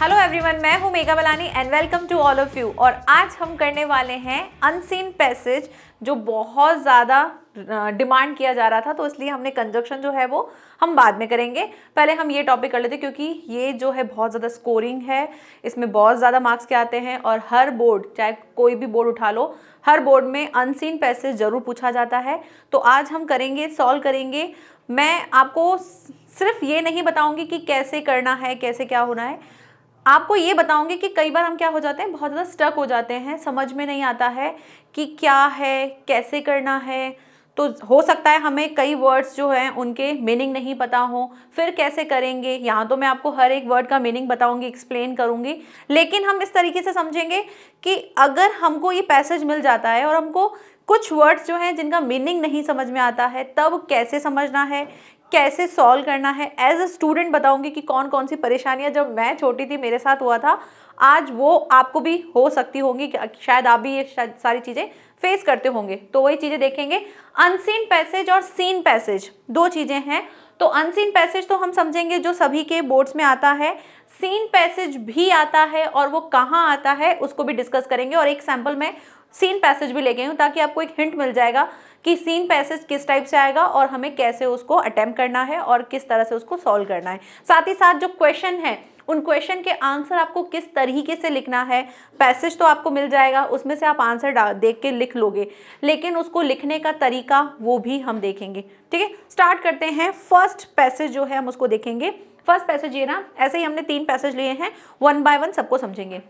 Hello everyone मैं हूं Megha Balani and welcome to all of you और आज हम करने वाले हैं अनसीन पैसेज जो बहुत ज़्यादा डिमांड किया जा रहा था तो इसलिए हमने कंजक्शन जो है वो हम बाद में करेंगे पहले हम ये टॉपिक कर लेते हैं क्योंकि ये जो है बहुत ज़्यादा स्कोरिंग है इसमें बहुत ज़्यादा मार्क्स के आते हैं और हर बोर्ड चाहे कोई भी बोर्ड उठा लो हर बोर्ड में अनसीन पैसेज ज़रूर पूछा जाता है तो आज हम करेंगे सॉल्व करेंगे मैं आपको सिर्फ ये नहीं बताऊँगी कि कैसे करना है कैसे क्या होना है आपको ये बताऊंगी कि कई बार हम क्या हो जाते हैं बहुत ज़्यादा स्टक हो जाते हैं समझ में नहीं आता है कि क्या है कैसे करना है तो हो सकता है हमें कई वर्ड्स जो हैं उनके मीनिंग नहीं पता हो फिर कैसे करेंगे यहाँ तो मैं आपको हर एक वर्ड का मीनिंग बताऊंगी एक्सप्लेन करूंगी लेकिन हम इस तरीके से समझेंगे कि अगर हमको ये पैसेज मिल जाता है और हमको कुछ वर्ड्स जो हैं जिनका मीनिंग नहीं समझ में आता है तब कैसे समझना है कैसे सॉल्व करना है एज अ स्टूडेंट बताऊंगी कि कौन कौन सी परेशानियां जब मैं छोटी थी मेरे साथ हुआ था आज वो आपको भी हो सकती होंगी शायद आप भी ये सारी चीज़ें फेस करते होंगे तो वही चीज़ें देखेंगे अनसीन पैसेज और सीन पैसेज दो चीज़ें हैं तो अनसीन पैसेज तो हम समझेंगे जो सभी के बोर्ड्स में आता है सीन पैसेज भी आता है और वो कहाँ आता है उसको भी डिस्कस करेंगे और एक सैम्पल में सीन पैसेज भी ले गई हूँ ताकि आपको एक हिंट मिल जाएगा कि सीन पैसेज किस टाइप से आएगा और हमें कैसे उसको अटैम्प्ट करना है और किस तरह से उसको सॉल्व करना है साथ ही साथ जो क्वेश्चन है उन क्वेश्चन के आंसर आपको किस तरीके से लिखना है पैसेज तो आपको मिल जाएगा उसमें से आप आंसर देख के लिख लोगे लेकिन उसको लिखने का तरीका वो भी हम देखेंगे ठीक है स्टार्ट करते हैं फर्स्ट पैसेज जो है हम उसको देखेंगे फर्स्ट पैसेज ये ना ऐसे ही हमने तीन पैसेज लिए हैं वन बाय वन सबको समझेंगे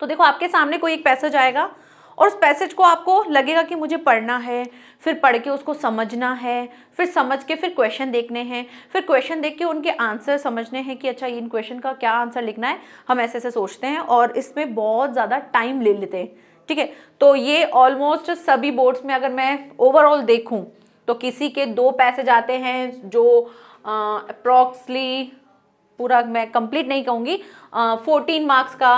तो देखो आपके सामने कोई एक पैसेज आएगा और उस पैसेज को आपको लगेगा कि मुझे पढ़ना है फिर पढ़ के उसको समझना है फिर समझ के फिर क्वेश्चन देखने हैं फिर क्वेश्चन देख के उनके आंसर समझने हैं कि अच्छा इन क्वेश्चन का क्या आंसर लिखना है हम ऐसे ऐसे सोचते हैं और इसमें बहुत ज़्यादा टाइम ले लेते हैं ठीक है तो ये ऑलमोस्ट सभी बोर्ड्स में अगर मैं ओवरऑल देखूँ तो किसी के दो पैसेज आते हैं जो अप्रॉक्सली पूरा मैं कंप्लीट नहीं कहूँगी फोर्टीन मार्क्स का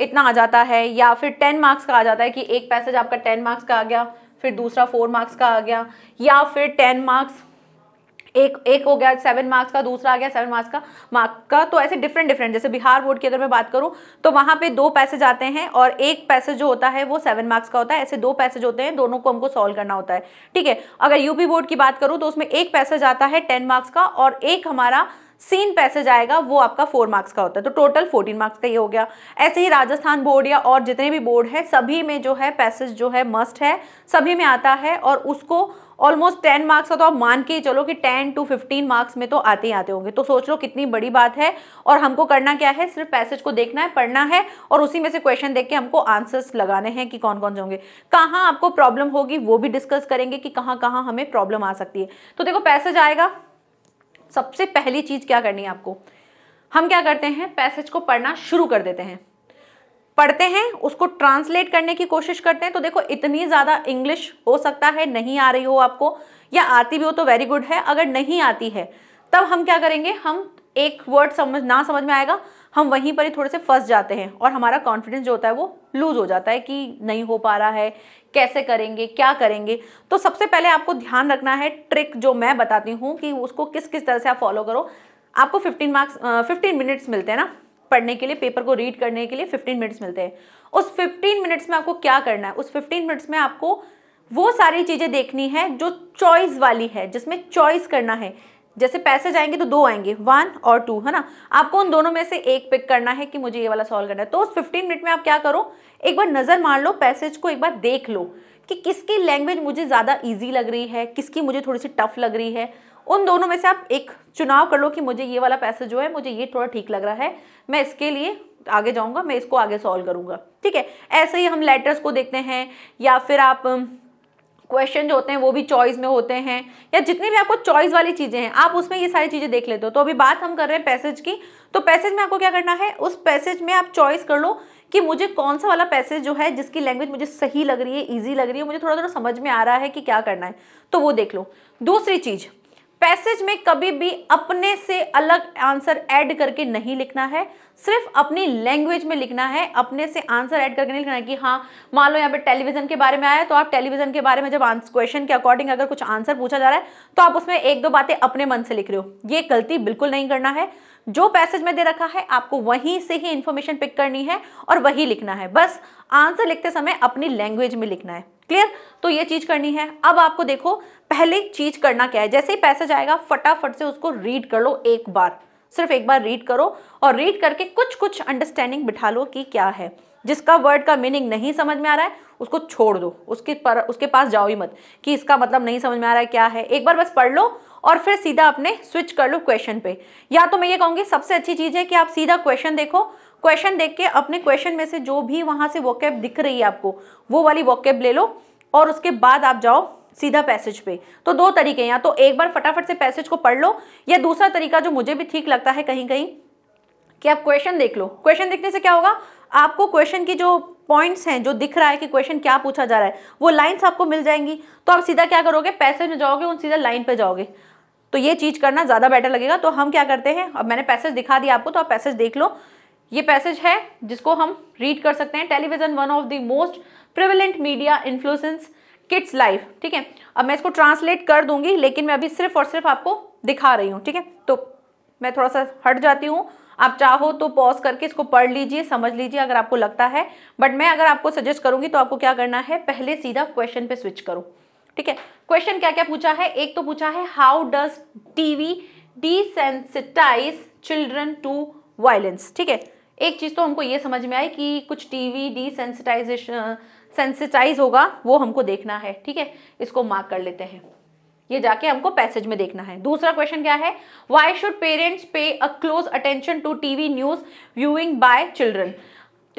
इतना आ जाता है या फिर टेन मार्क्स का आ जाता है कि एक पैसेज आपका टेन मार्क्स का आ गया फिर दूसरा फोर मार्क्स का आ गया या फिर टेन मार्क्स एक एक हो गया सेवन मार्क्स का दूसरा आ गया सेवन मार्क्स का मार्क का तो ऐसे डिफरेंट डिफरेंट जैसे बिहार बोर्ड की अगर मैं बात करूं तो वहां पे दो पैसेज आते हैं और एक पैसेज जो होता है वो सेवन मार्क्स का होता है ऐसे दो पैसेज होते हैं दोनों को हमको सॉल्व करना होता है ठीक है अगर यूपी बोर्ड की बात करूँ तो उसमें एक पैसेज आता है टेन मार्क्स का और एक हमारा सीन पैसेज आएगा वो आपका फोर मार्क्स का होता है तो टोटल फोर्टीन मार्क्स का ये हो गया ऐसे ही राजस्थान बोर्ड या और जितने भी बोर्ड हैं सभी में जो है पैसेज जो है मस्ट है सभी में आता है और उसको ऑलमोस्ट टेन मार्क्स का तो आप मान के ही चलो कि टेन टू फिफ्टीन मार्क्स में तो आते ही आते होंगे तो सोच लो कितनी बड़ी बात है और हमको करना क्या है सिर्फ पैसेज को देखना है पढ़ना है और उसी में से क्वेश्चन देख के हमको आंसर्स लगाने हैं कि कौन कौन से होंगे कहाँ आपको प्रॉब्लम होगी वो भी डिस्कस करेंगे कि कहाँ कहाँ हमें प्रॉब्लम आ सकती है तो देखो पैसेज आएगा सबसे पहली चीज़ क्या करनी है आपको हम क्या करते हैं पैसेज को पढ़ना शुरू कर देते हैं पढ़ते हैं उसको ट्रांसलेट करने की कोशिश करते हैं तो देखो इतनी ज़्यादा इंग्लिश हो सकता है नहीं आ रही हो आपको या आती भी हो तो वेरी गुड है अगर नहीं आती है तब हम क्या करेंगे हम एक वर्ड समझ ना समझ में आएगा हम वहीं पर ही थोड़े से फंस जाते हैं और हमारा कॉन्फिडेंस जो होता है वो लूज़ हो जाता है कि नहीं हो पा रहा है कैसे करेंगे क्या करेंगे तो सबसे पहले आपको ध्यान रखना है ट्रिक जो मैं बताती हूँ कि उसको किस किस तरह से आप फॉलो करो आपको फिफ्टीन मार्क्स फिफ्टीन मिनट्स मिलते हैं ना पढ़ने के लिए पेपर को रीड करने के लिए फिफ्टीन मिनट्स मिलते हैं उस 15 मिनट्स में आपको क्या करना है उस फिफ्टीन मिनट्स में आपको वो सारी चीज़ें देखनी है जो चॉइस वाली है जिसमें चॉइस करना है जैसे पैसे जाएंगे तो दो आएंगे वन और टू है ना आपको उन दोनों में से एक पिक करना है कि मुझे ये वाला सॉल्व करना है तो उस फिफ्टीन मिनट में आप क्या करो एक बार नज़र मार लो पैसेज को एक बार देख लो कि किसकी लैंग्वेज मुझे ज़्यादा ईजी लग रही है किसकी मुझे थोड़ी सी टफ लग रही है उन दोनों में से आप एक चुनाव कर लो कि मुझे ये वाला पैसेज जो है मुझे ये थोड़ा ठीक लग रहा है मैं इसके लिए आगे जाऊंगा मैं इसको आगे सॉल्व करूंगा ठीक है ऐसे ही हम लेटर्स को देखते हैं या फिर आप क्वेश्चन जो होते हैं वो भी चॉइस में होते हैं या जितनी भी आपको चॉइस वाली चीज़ें हैं आप उसमें ये सारी चीज़ें देख लेते हो तो अभी बात हम कर रहे हैं पैसेज की तो पैसेज में आपको क्या करना है उस पैसेज में आप चॉइस कर लो कि मुझे कौन सा वाला पैसेज जो है जिसकी लैंग्वेज मुझे सही लग रही है ईजी लग रही है मुझे थोड़ा थोड़ा समझ में आ रहा है कि क्या करना है तो वो देख लो दूसरी चीज़ पैसेज में कभी भी अपने से अलग आंसर ऐड करके नहीं लिखना है सिर्फ अपनी लैंग्वेज में लिखना है अपने से आंसर ऐड करके नहीं लिखना है कि हाँ मान लो यहाँ पे टेलीविजन के बारे में आया तो आप टेलीविजन के बारे में जब क्वेश्चन के अकॉर्डिंग अगर कुछ आंसर पूछा जा रहा है तो आप उसमें एक दो बातें अपने मन से लिख रहे हो ये गलती बिल्कुल नहीं करना है जो पैसेज में दे रखा है आपको वहीं से ही इन्फॉर्मेशन पिक करनी है और वही लिखना है बस आंसर लिखते समय अपनी लैंग्वेज में लिखना है क्लियर तो ये चीज़ करनी है अब आपको देखो पहले चीज़ करना क्या है जैसे ही पैसेज आएगा फटाफट से उसको रीड कर लो एक बार सिर्फ एक बार रीड करो और रीड करके कुछ कुछ अंडरस्टैंडिंग बिठा लो कि क्या है जिसका वर्ड का मीनिंग नहीं समझ में आ रहा है उसको छोड़ दो उसके पर उसके पास जाओ ही मत कि इसका मतलब नहीं समझ में आ रहा है क्या है एक बार बस पढ़ लो और फिर सीधा अपने स्विच कर लो क्वेश्चन पे या तो मैं ये कहूँगी सबसे अच्छी चीज़ है कि आप सीधा क्वेश्चन देखो क्वेश्चन देख के अपने क्वेश्चन में से जो भी वहाँ से वोकेब दिख रही है आपको वो वाली वॉकैप ले लो और उसके बाद आप जाओ सीधा पैसेज पे तो दो तरीके या तो एक बार फटाफट से पैसेज को पढ़ लो या दूसरा तरीका जो मुझे भी ठीक लगता है कहीं कहीं कि आप क्वेश्चन देख लो क्वेश्चन देखने से क्या होगा आपको क्वेश्चन की जो पॉइंट्स हैं जो दिख रहा है कि क्वेश्चन क्या पूछा जा रहा है वो लाइंस आपको मिल जाएंगी तो आप सीधा क्या करोगे पैसेज में जाओगे उन सीधा लाइन पे जाओगे तो ये चीज़ करना ज़्यादा बेटर लगेगा तो हम क्या करते हैं अब मैंने पैसेज दिखा दिया आपको तो आप पैसेज देख लो ये पैसेज है जिसको हम रीड कर सकते हैं television one of the most prevalent media influence kids life ठीक है अब मैं इसको ट्रांसलेट कर दूंगी लेकिन मैं अभी सिर्फ और सिर्फ आपको दिखा रही हूँ ठीक है तो मैं थोड़ा सा हट जाती हूँ आप चाहो तो पॉज करके इसको पढ़ लीजिए समझ लीजिए अगर आपको लगता है बट मैं अगर आपको सजेस्ट करूंगी तो आपको क्या करना है पहले सीधा क्वेश्चन पे स्विच करो ठीक है क्वेश्चन क्या क्या पूछा है एक तो पूछा है how does TV desensitize children to violence ठीक है एक चीज़ तो हमको ये समझ में आई कि कुछ टीवी डिसेंसिटाइजेशन सेंसिटाइज होगा वो हमको देखना है ठीक है इसको मार्क कर लेते हैं ये जाके हमको पैसेज में देखना है दूसरा क्वेश्चन क्या है Y should parents pay a close attention to TV news viewing by children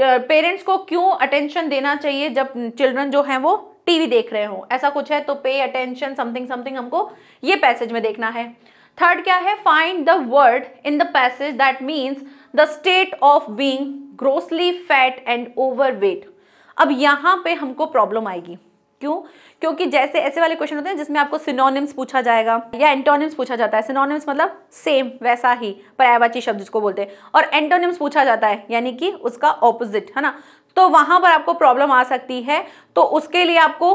parents को क्यों अटेंशन देना चाहिए जब चिल्ड्रन जो है वो टीवी देख रहे हो ऐसा कुछ है तो पे अटेंशन समथिंग समथिंग हमको ये पैसेज में देखना है थर्ड क्या है find the word in the passage that means the state of being grossly fat and overweight अब यहां पे हमको प्रॉब्लम आएगी क्यों क्योंकि जैसे ऐसे वाले क्वेश्चन होते हैं जिसमें आपको सिनोनिम्स पूछा जाएगा या एंटोनिम्स पूछा जाता है सिनोनिम्स मतलब सेम वैसा ही पर्यायवाची शब्द जिसको बोलते हैं और एंटोनिम्स पूछा जाता है यानी कि उसका ऑपोजिट है ना तो वहां पर आपको प्रॉब्लम आ सकती है तो उसके लिए आपको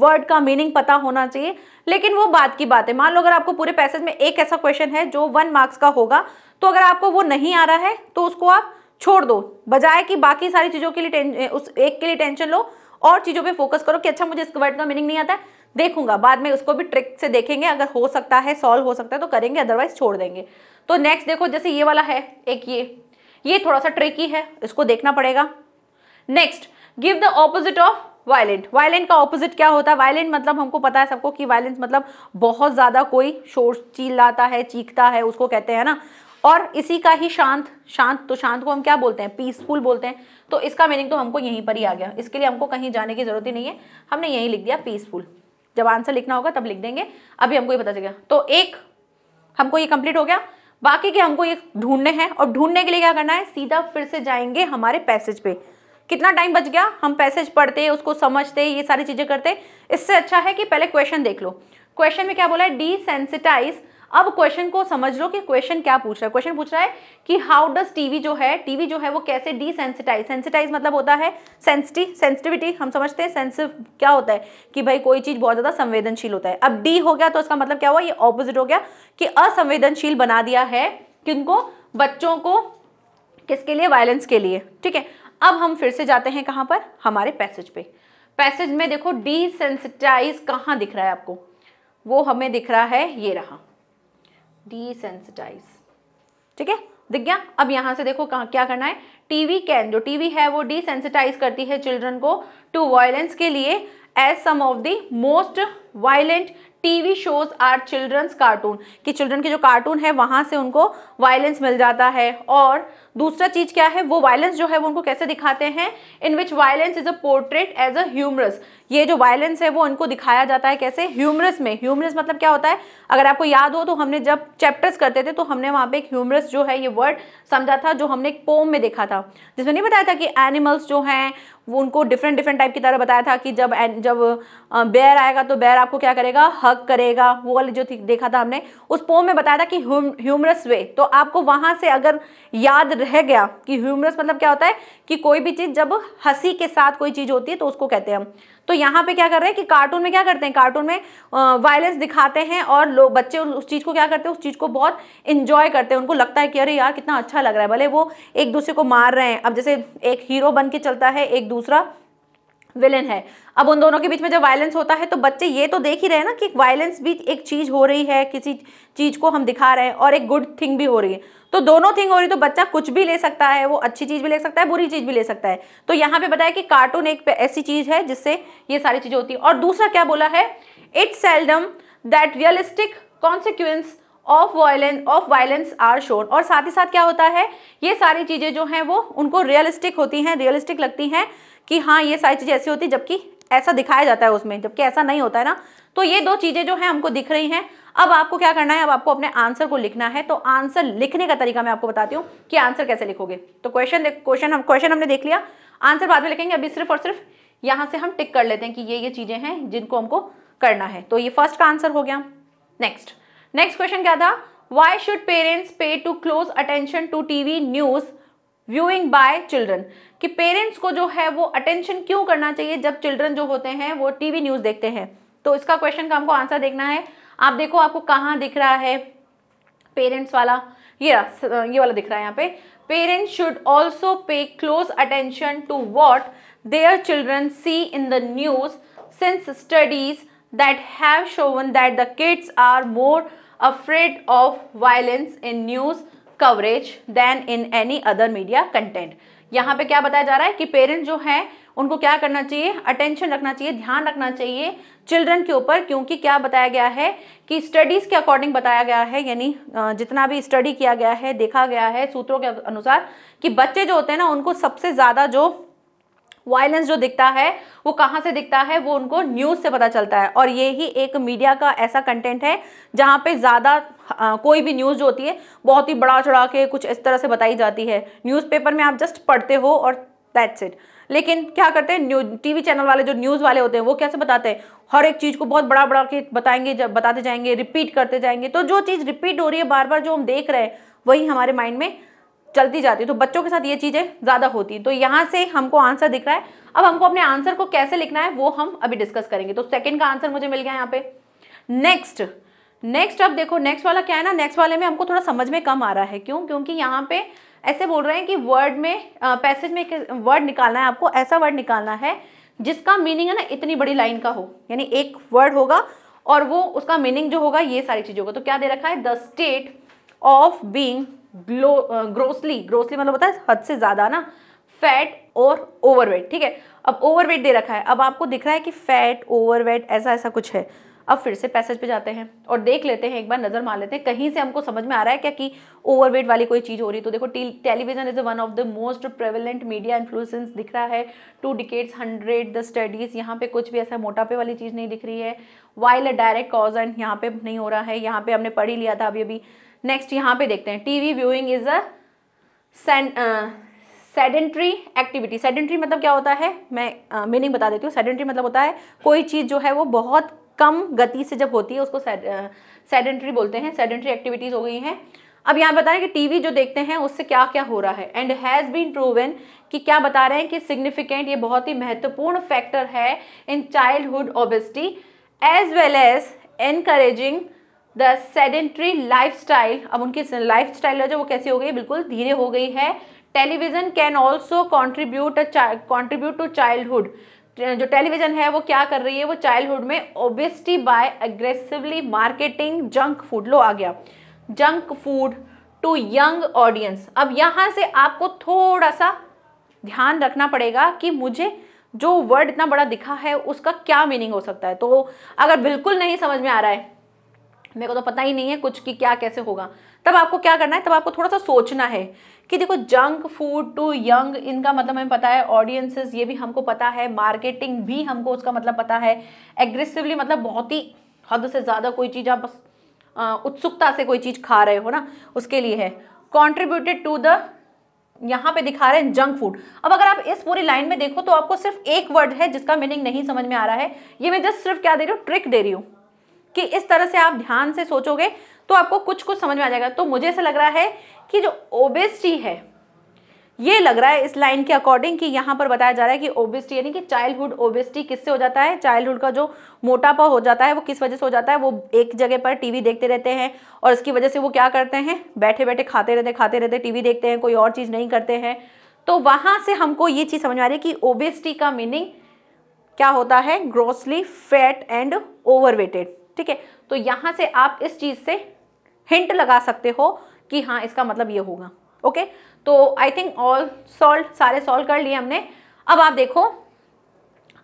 वर्ड का मीनिंग पता होना चाहिए लेकिन वो बात की बात है मान लो अगर आपको पूरे पैसेज में एक ऐसा क्वेश्चन है जो वन मार्क्स का होगा तो अगर आपको वो नहीं आ रहा है तो उसको आप छोड़ दो बजाय कि बाकी सारी चीज़ों के लिए उस एक के लिए टेंशन लो और चीज़ों पे फोकस करो कि अच्छा मुझे इस वर्ड का मीनिंग नहीं आता है देखूंगा बाद में उसको भी ट्रिक से देखेंगे अगर हो सकता है सॉल्व हो सकता है तो करेंगे अदरवाइज छोड़ देंगे तो नेक्स्ट देखो जैसे ये वाला है एक ये ये थोड़ा सा ट्रिकी है इसको देखना पड़ेगा next give the opposite of violent violent का ऑपोजिट क्या होता है वायलेंट मतलब हमको पता है सबको कि वायलेंस मतलब बहुत ज़्यादा कोई शोर चिल्लाता है चीखता है उसको कहते हैं ना और इसी का ही शांत शांत तो शांत को हम क्या बोलते हैं पीसफुल बोलते हैं तो इसका मीनिंग तो हमको यहीं पर ही आ गया इसके लिए हमको कहीं जाने की ज़रूरत ही नहीं है हमने यहीं लिख दिया पीसफुल जब आंसर लिखना होगा तब लिख देंगे अभी हमको ये पता चलेगा तो एक हमको ये कंप्लीट हो गया बाकी के हमको ये ढूंढने हैं और ढूंढने के लिए क्या करना है सीधा फिर से जाएंगे हमारे पैसेज पे कितना टाइम बच गया हम पैसेज पढ़ते उसको समझते ये सारी चीज़ें करते इससे अच्छा है कि पहले क्वेश्चन देख लो क्वेश्चन में क्या बोला है डी सेंसिटाइज अब क्वेश्चन को समझ लो कि क्वेश्चन क्या पूछ रहा है क्वेश्चन पूछ रहा है कि हाउ डज टीवी जो है टीवी जो है वो कैसे डिसेंसिटाइज सेंसिटाइज मतलब होता है सेंसिटी सेंसिटिविटी हम समझते हैं सेंसिव क्या होता है कि भाई कोई चीज़ बहुत ज़्यादा संवेदनशील होता है अब डी हो गया तो उसका मतलब क्या हुआ ये ऑपोजिट हो गया कि असंवेदनशील बना दिया है किनको बच्चों को किसके लिए वायलेंस के लिए ठीक है अब हम फिर से जाते हैं कहां पर हमारे पैसेज पे पैसेज में देखो डिसेंसिटाइज कहां दिख रहा है आपको वो हमें दिख रहा है ये रहा डिसेंसिटाइज ठीक है दिख गया अब यहां से देखो कहा क्या करना है टीवी कैन जो टीवी है वो डिसेंसिटाइज करती है चिल्ड्रन को टू वायलेंस के लिए as some of the most violent TV shows are children's cartoon कि चिल्ड्रन के जो कार्टून है वहां से उनको वायलेंस मिल जाता है और दूसरा चीज क्या है वो वायलेंस जो है वो उनको कैसे दिखाते हैं in which violence is a portrait as a humorous ये जो वायलेंस है वो उनको दिखाया जाता है कैसे ह्यूमरस में ह्यूमरस मतलब क्या होता है अगर आपको याद हो तो हमने जब चैप्टर्स करते थे तो हमने वहां पे एक ह्यूमरस जो है ये वर्ड समझा था जो हमने एक पोम में देखा था जिसमें नहीं बताया था कि एनिमल्स जो हैं वो उनको डिफरेंट डिफरेंट टाइप की तरह बताया था कि जब जब बेर आएगा तो बैर आपको क्या करेगा हक करेगा वो वाली जो देखा था हमने उस पोम में बताया था कि ह्यूमरस वे तो आपको वहां से अगर याद रह गया कि ह्यूमरस मतलब क्या होता है कि कोई भी चीज़ जब हंसी के साथ कोई चीज़ होती है तो उसको कहते हैं हम तो यहाँ पे क्या कर रहे हैं कि कार्टून में क्या करते हैं कार्टून में वायलेंस दिखाते हैं और लोग बच्चे उस चीज़ को क्या करते हैं उस चीज़ को बहुत इन्जॉय करते हैं उनको लगता है कि अरे यार कितना अच्छा लग रहा है भले वो एक दूसरे को मार रहे हैं अब जैसे एक हीरो बन के चलता है एक दूसरा विलेन है अब उन दोनों के बीच में जब वायलेंस होता है तो बच्चे ये तो देख ही रहे हैं ना कि वायलेंस भी एक चीज़ हो रही है किसी चीज़ को हम दिखा रहे हैं और एक गुड थिंग भी हो रही है तो दोनों थिंग हो रही तो बच्चा कुछ भी ले सकता है वो अच्छी चीज़ भी ले सकता है बुरी चीज़ भी ले सकता है तो यहाँ पे बताया कि कार्टून एक ऐसी चीज़ है जिससे ये सारी चीज़ें होती है और दूसरा क्या बोला है it seldom that realistic consequence of violence of violence are shown और साथ ही साथ क्या होता है ये सारी चीज़ें जो हैं वो उनको रियलिस्टिक होती हैं रियलिस्टिक लगती हैं कि हाँ ये सारी चीज़ें ऐसी होती है जबकि ऐसा दिखाया जाता है उसमें जबकि ऐसा नहीं होता है ना तो ये दो चीज़ें जो है हमको दिख रही हैं अब आपको क्या करना है अब आपको अपने आंसर को लिखना है तो आंसर लिखने का तरीका मैं आपको बताती हूँ कि आंसर कैसे लिखोगे तो क्वेश्चन क्वेश्चन हम क्वेश्चन हमने देख लिया आंसर बाद में लिखेंगे अभी सिर्फ और सिर्फ यहाँ से हम टिक कर लेते हैं कि ये ये चीज़ें हैं जिनको हमको करना है तो ये फर्स्ट का आंसर हो गया नेक्स्ट नेक्स्ट क्वेश्चन क्या था why should parents pay to close attention to T V news viewing by children कि पेरेंट्स को जो है वो अटेंशन क्यों करना चाहिए जब चिल्ड्रन जो होते हैं वो टीवी न्यूज़ देखते हैं तो इसका क्वेश्चन का हमको आंसर देखना है आप देखो आपको कहाँ दिख रहा है पेरेंट्स वाला ये ये वाला दिख रहा है यहाँ पे parents should also pay close attention to what their children see in the news since studies that have shown that the kids are more afraid of violence in news coverage than in any other media content यहाँ पे क्या बताया जा रहा है कि parents जो हैं उनको क्या करना चाहिए अटेंशन रखना चाहिए ध्यान रखना चाहिए चिल्ड्रन के ऊपर क्योंकि क्या बताया गया है कि स्टडीज़ के अकॉर्डिंग बताया गया है यानी जितना भी स्टडी किया गया है देखा गया है सूत्रों के अनुसार कि बच्चे जो होते हैं ना उनको सबसे ज़्यादा जो वायलेंस जो दिखता है वो कहाँ से दिखता है वो उनको न्यूज़ से पता चलता है और ये ही एक मीडिया का ऐसा कंटेंट है जहाँ पे ज़्यादा हाँ, कोई भी न्यूज़ जो होती है बहुत ही बड़ा चढ़ा के कुछ इस तरह से बताई जाती है न्यूज़पेपर में आप जस्ट पढ़ते हो और दैट्स इट लेकिन क्या करते हैं न्यू टीवी चैनल वाले जो न्यूज़ वाले होते हैं वो कैसे बताते हैं हर एक चीज़ को बहुत बड़ा बड़ा के बताएंगे जब बताते जाएंगे रिपीट करते जाएंगे तो जो चीज़ रिपीट हो रही है बार बार जो हम देख रहे हैं वही हमारे माइंड में चलती जाती है तो बच्चों के साथ ये चीज़ें ज़्यादा होती हैं तो यहाँ से हमको आंसर दिख रहा है अब हमको अपने आंसर को कैसे लिखना है वो हम अभी डिस्कस करेंगे तो सेकेंड का आंसर मुझे मिल गया यहाँ पे नेक्स्ट नेक्स्ट अब देखो नेक्स्ट वाला क्या है ना नेक्स्ट वाले में हमको थोड़ा समझ में कम आ रहा है क्यों क्योंकि यहाँ पे ऐसे बोल रहे हैं कि वर्ड में पैसेज में वर्ड निकालना है आपको ऐसा वर्ड निकालना है जिसका मीनिंग है ना इतनी बड़ी लाइन का हो यानी एक वर्ड होगा और वो उसका मीनिंग जो होगा ये सारी चीजें होगा तो क्या दे रखा है the state of being glow grossly grossly मतलब होता है हद से ज़्यादा ना फैट और ओवरवेट ठीक है अब ओवरवेट दे रखा है अब आपको दिख रहा है कि फैट ओवरवेट ऐसा ऐसा कुछ है अब फिर से पैसेज पे जाते हैं और देख लेते हैं एक बार नज़र मार लेते हैं कहीं से हमको समझ में आ रहा है क्या कि ओवरवेट वाली कोई चीज़ हो रही तो देखो television is one of the most prevalent media influence दिख रहा है two decades hundred the studies यहाँ पे कुछ भी ऐसा मोटापे वाली चीज़ नहीं दिख रही है while a direct cause and यहाँ पे नहीं हो रहा है यहाँ पे हमने पढ़ ही लिया था अभी अभी नेक्स्ट यहाँ पे देखते हैं TV viewing is a sedentary activity sedentary मतलब क्या होता है मैं मीनिंग uh, बता देती हूँ सेडेंट्री मतलब होता है कोई चीज़ जो है वो बहुत कम गति से जब होती है उसको सेडेंट्री uh, बोलते हैं सेडेंट्री एक्टिविटीज़ हो गई हैं अब यहाँ बता रहे हैं कि टीवी जो देखते हैं उससे क्या क्या हो रहा है एंड हैज़ बीन प्रूवन कि क्या बता रहे हैं कि सिग्निफिकेंट ये बहुत ही महत्वपूर्ण फैक्टर है in childhood obesity as well as encouraging the sedentary lifestyle अब उनकी लाइफस्टाइल है जो वो कैसी हो गई बिल्कुल धीरे हो गई है television can also contribute contribute to childhood जो टेलीविज़न है वो क्या कर रही है वो चाइल्डहुड में obesity by aggressively marketing junk food लो आ गया junk food to young audience अब यहाँ से आपको थोड़ा सा ध्यान रखना पड़ेगा कि मुझे जो वर्ड इतना बड़ा दिखा है उसका क्या मीनिंग हो सकता है तो अगर बिल्कुल नहीं समझ में आ रहा है मेरे को तो पता ही नहीं है कुछ कि क्या कैसे होगा तब आपको क्या करना है तब आपको थोड़ा सा सोचना है कि देखो जंक फूड टू यंग इनका मतलब हमें पता है ऑडियंसेस ये भी हमको पता है मार्केटिंग भी हमको उसका मतलब पता है एग्रेसिवली मतलब बहुत ही हद से ज़्यादा कोई चीज़ आप बस उत्सुकता से कोई चीज़ खा रहे हो ना उसके लिए है कॉन्ट्रीब्यूटेड टू द यहाँ पे दिखा रहे हैं जंक फूड अब अगर आप इस पूरी लाइन में देखो तो आपको सिर्फ एक वर्ड है जिसका मीनिंग नहीं समझ में आ रहा है ये मैं जस्ट सिर्फ क्या दे रही हूँ ट्रिक दे रही हूँ कि इस तरह से आप ध्यान से सोचोगे तो आपको कुछ कुछ समझ में आ जाएगा तो मुझे ऐसा लग रहा है कि जो ओबेसिटी है ये लग रहा है इस लाइन के अकॉर्डिंग कि यहाँ पर बताया जा रहा है कि ओबेसिटी यानी कि चाइल्डहुड ओबेसिटी किससे हो जाता है चाइल्डहुड का जो मोटापा हो जाता है वो किस वजह से हो जाता है वो एक जगह पर टीवी देखते रहते हैं और इसकी वजह से वो क्या करते हैं बैठे बैठे खाते रहते खाते रहते टीवी देखते हैं कोई और चीज़ नहीं करते हैं तो वहाँ से हमको ये चीज़ समझ में आ रही है कि ओबेसिटी का मीनिंग क्या होता है ग्रोसली फैट एंड ओवरवेटेड ठीक है तो यहां से आप इस चीज़ से हिंट लगा सकते हो कि हाँ इसका मतलब ये होगा ओके तो आई थिंक ऑल सॉल्व सारे सॉल्व कर लिए हमने अब आप देखो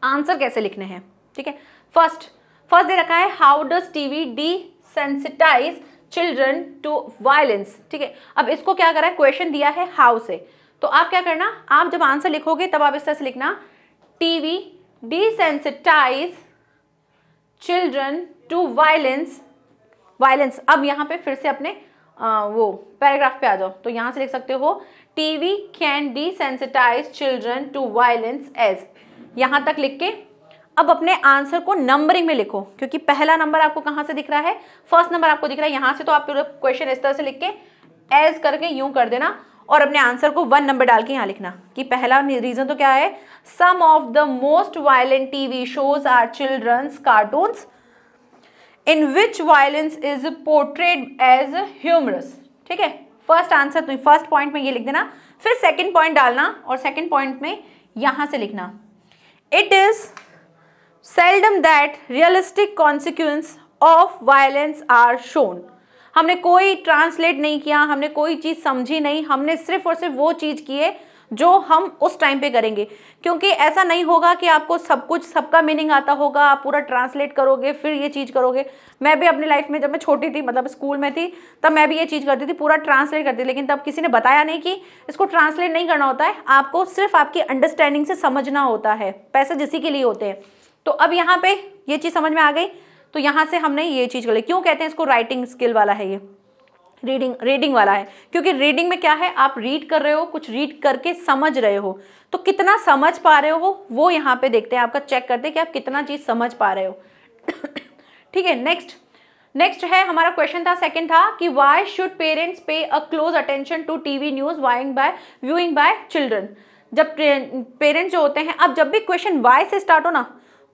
आंसर कैसे लिखने हैं ठीक है फर्स्ट फर्स्ट दे रखा है how does TV desensitize children to violence ठीक है अब इसको क्या करा है क्वेश्चन दिया है हाउ से तो आप क्या करना आप जब आंसर लिखोगे तब आप इस तरह से लिखना TV desensitize children to violence violence अब यहाँ पे फिर से अपने आ, वो पैराग्राफ पे आ जाओ तो यहाँ से लिख सकते हो TV can desensitize children to violence as यहाँ तक लिख के अब अपने आंसर को नंबरिंग में लिखो क्योंकि पहला नंबर आपको कहाँ से दिख रहा है फर्स्ट नंबर आपको दिख रहा है यहाँ से तो आप क्वेश्चन इस तरह से लिख के एज करके यूं कर देना और अपने आंसर को वन नंबर डाल के यहाँ लिखना कि पहला रीज़न तो क्या है some of the most violent TV shows are children's cartoons in which violence is portrayed as humorous ठीक है फर्स्ट आंसर तुम फर्स्ट पॉइंट में ये लिख देना फिर सेकंड पॉइंट डालना और सेकंड पॉइंट में यहां से लिखना it is seldom that realistic consequence of violence are shown हमने कोई ट्रांसलेट नहीं किया हमने कोई चीज़ समझी नहीं हमने सिर्फ और सिर्फ वो चीज़ की है जो हम उस टाइम पे करेंगे क्योंकि ऐसा नहीं होगा कि आपको सब कुछ सबका मीनिंग आता होगा आप पूरा ट्रांसलेट करोगे फिर ये चीज़ करोगे मैं भी अपनी लाइफ में जब मैं छोटी थी मतलब स्कूल में थी तब मैं भी ये चीज़ करती थी पूरा ट्रांसलेट करती थी लेकिन तब किसी ने बताया नहीं कि इसको ट्रांसलेट नहीं करना होता है आपको सिर्फ आपकी अंडरस्टैंडिंग से समझना होता है पैसे जिसी के लिए होते हैं तो अब यहाँ पे ये चीज़ समझ में आ गई तो यहाँ से हमने ये चीज़ कर ली क्यों कहते हैं इसको राइटिंग स्किल वाला है ये रीडिंग रीडिंग वाला है क्योंकि रीडिंग में क्या है आप रीड कर रहे हो कुछ रीड करके समझ रहे हो तो कितना समझ पा रहे हो वो यहाँ पे देखते हैं आपका चेक करते हैं कि आप कितना चीज़ समझ पा रहे हो ठीक है नेक्स्ट नेक्स्ट है हमारा क्वेश्चन था सेकंड था कि Y should parents pay a close attention to TV news viewing by viewing by children जब पेरेंट्स जो होते हैं अब जब भी क्वेश्चन वाई से स्टार्ट हो ना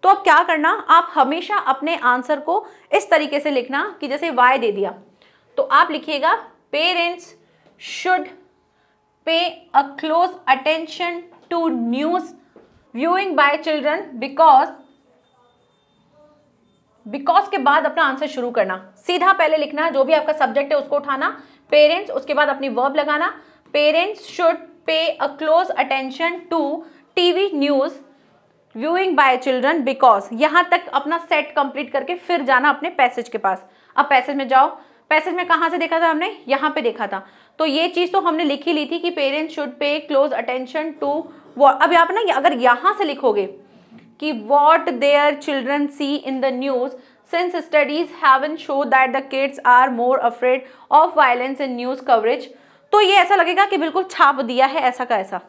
तो अब क्या करना आप हमेशा अपने आंसर को इस तरीके से लिखना कि जैसे वाई दे दिया तो आप लिखिएगा parents should pay a close attention to news viewing by children because because के बाद अपना आंसर शुरू करना सीधा पहले लिखना जो भी आपका सब्जेक्ट है उसको उठाना पेरेंट्स उसके बाद अपनी वर्ब लगाना parents should pay a close attention to TV news viewing by children because यहां तक अपना सेट कंप्लीट करके फिर जाना अपने पैसेज के पास अब पैसेज में जाओ पैसेज में कहाँ से देखा था हमने यहाँ पे देखा था तो ये चीज़ तो हमने लिखी ली थी कि parents should pay close attention to what अब आप ना अगर यहाँ से लिखोगे कि what their children see in the news since studies have shown that the kids are more afraid of violence in news coverage तो ये ऐसा लगेगा कि बिल्कुल छाप दिया है ऐसा का ऐसा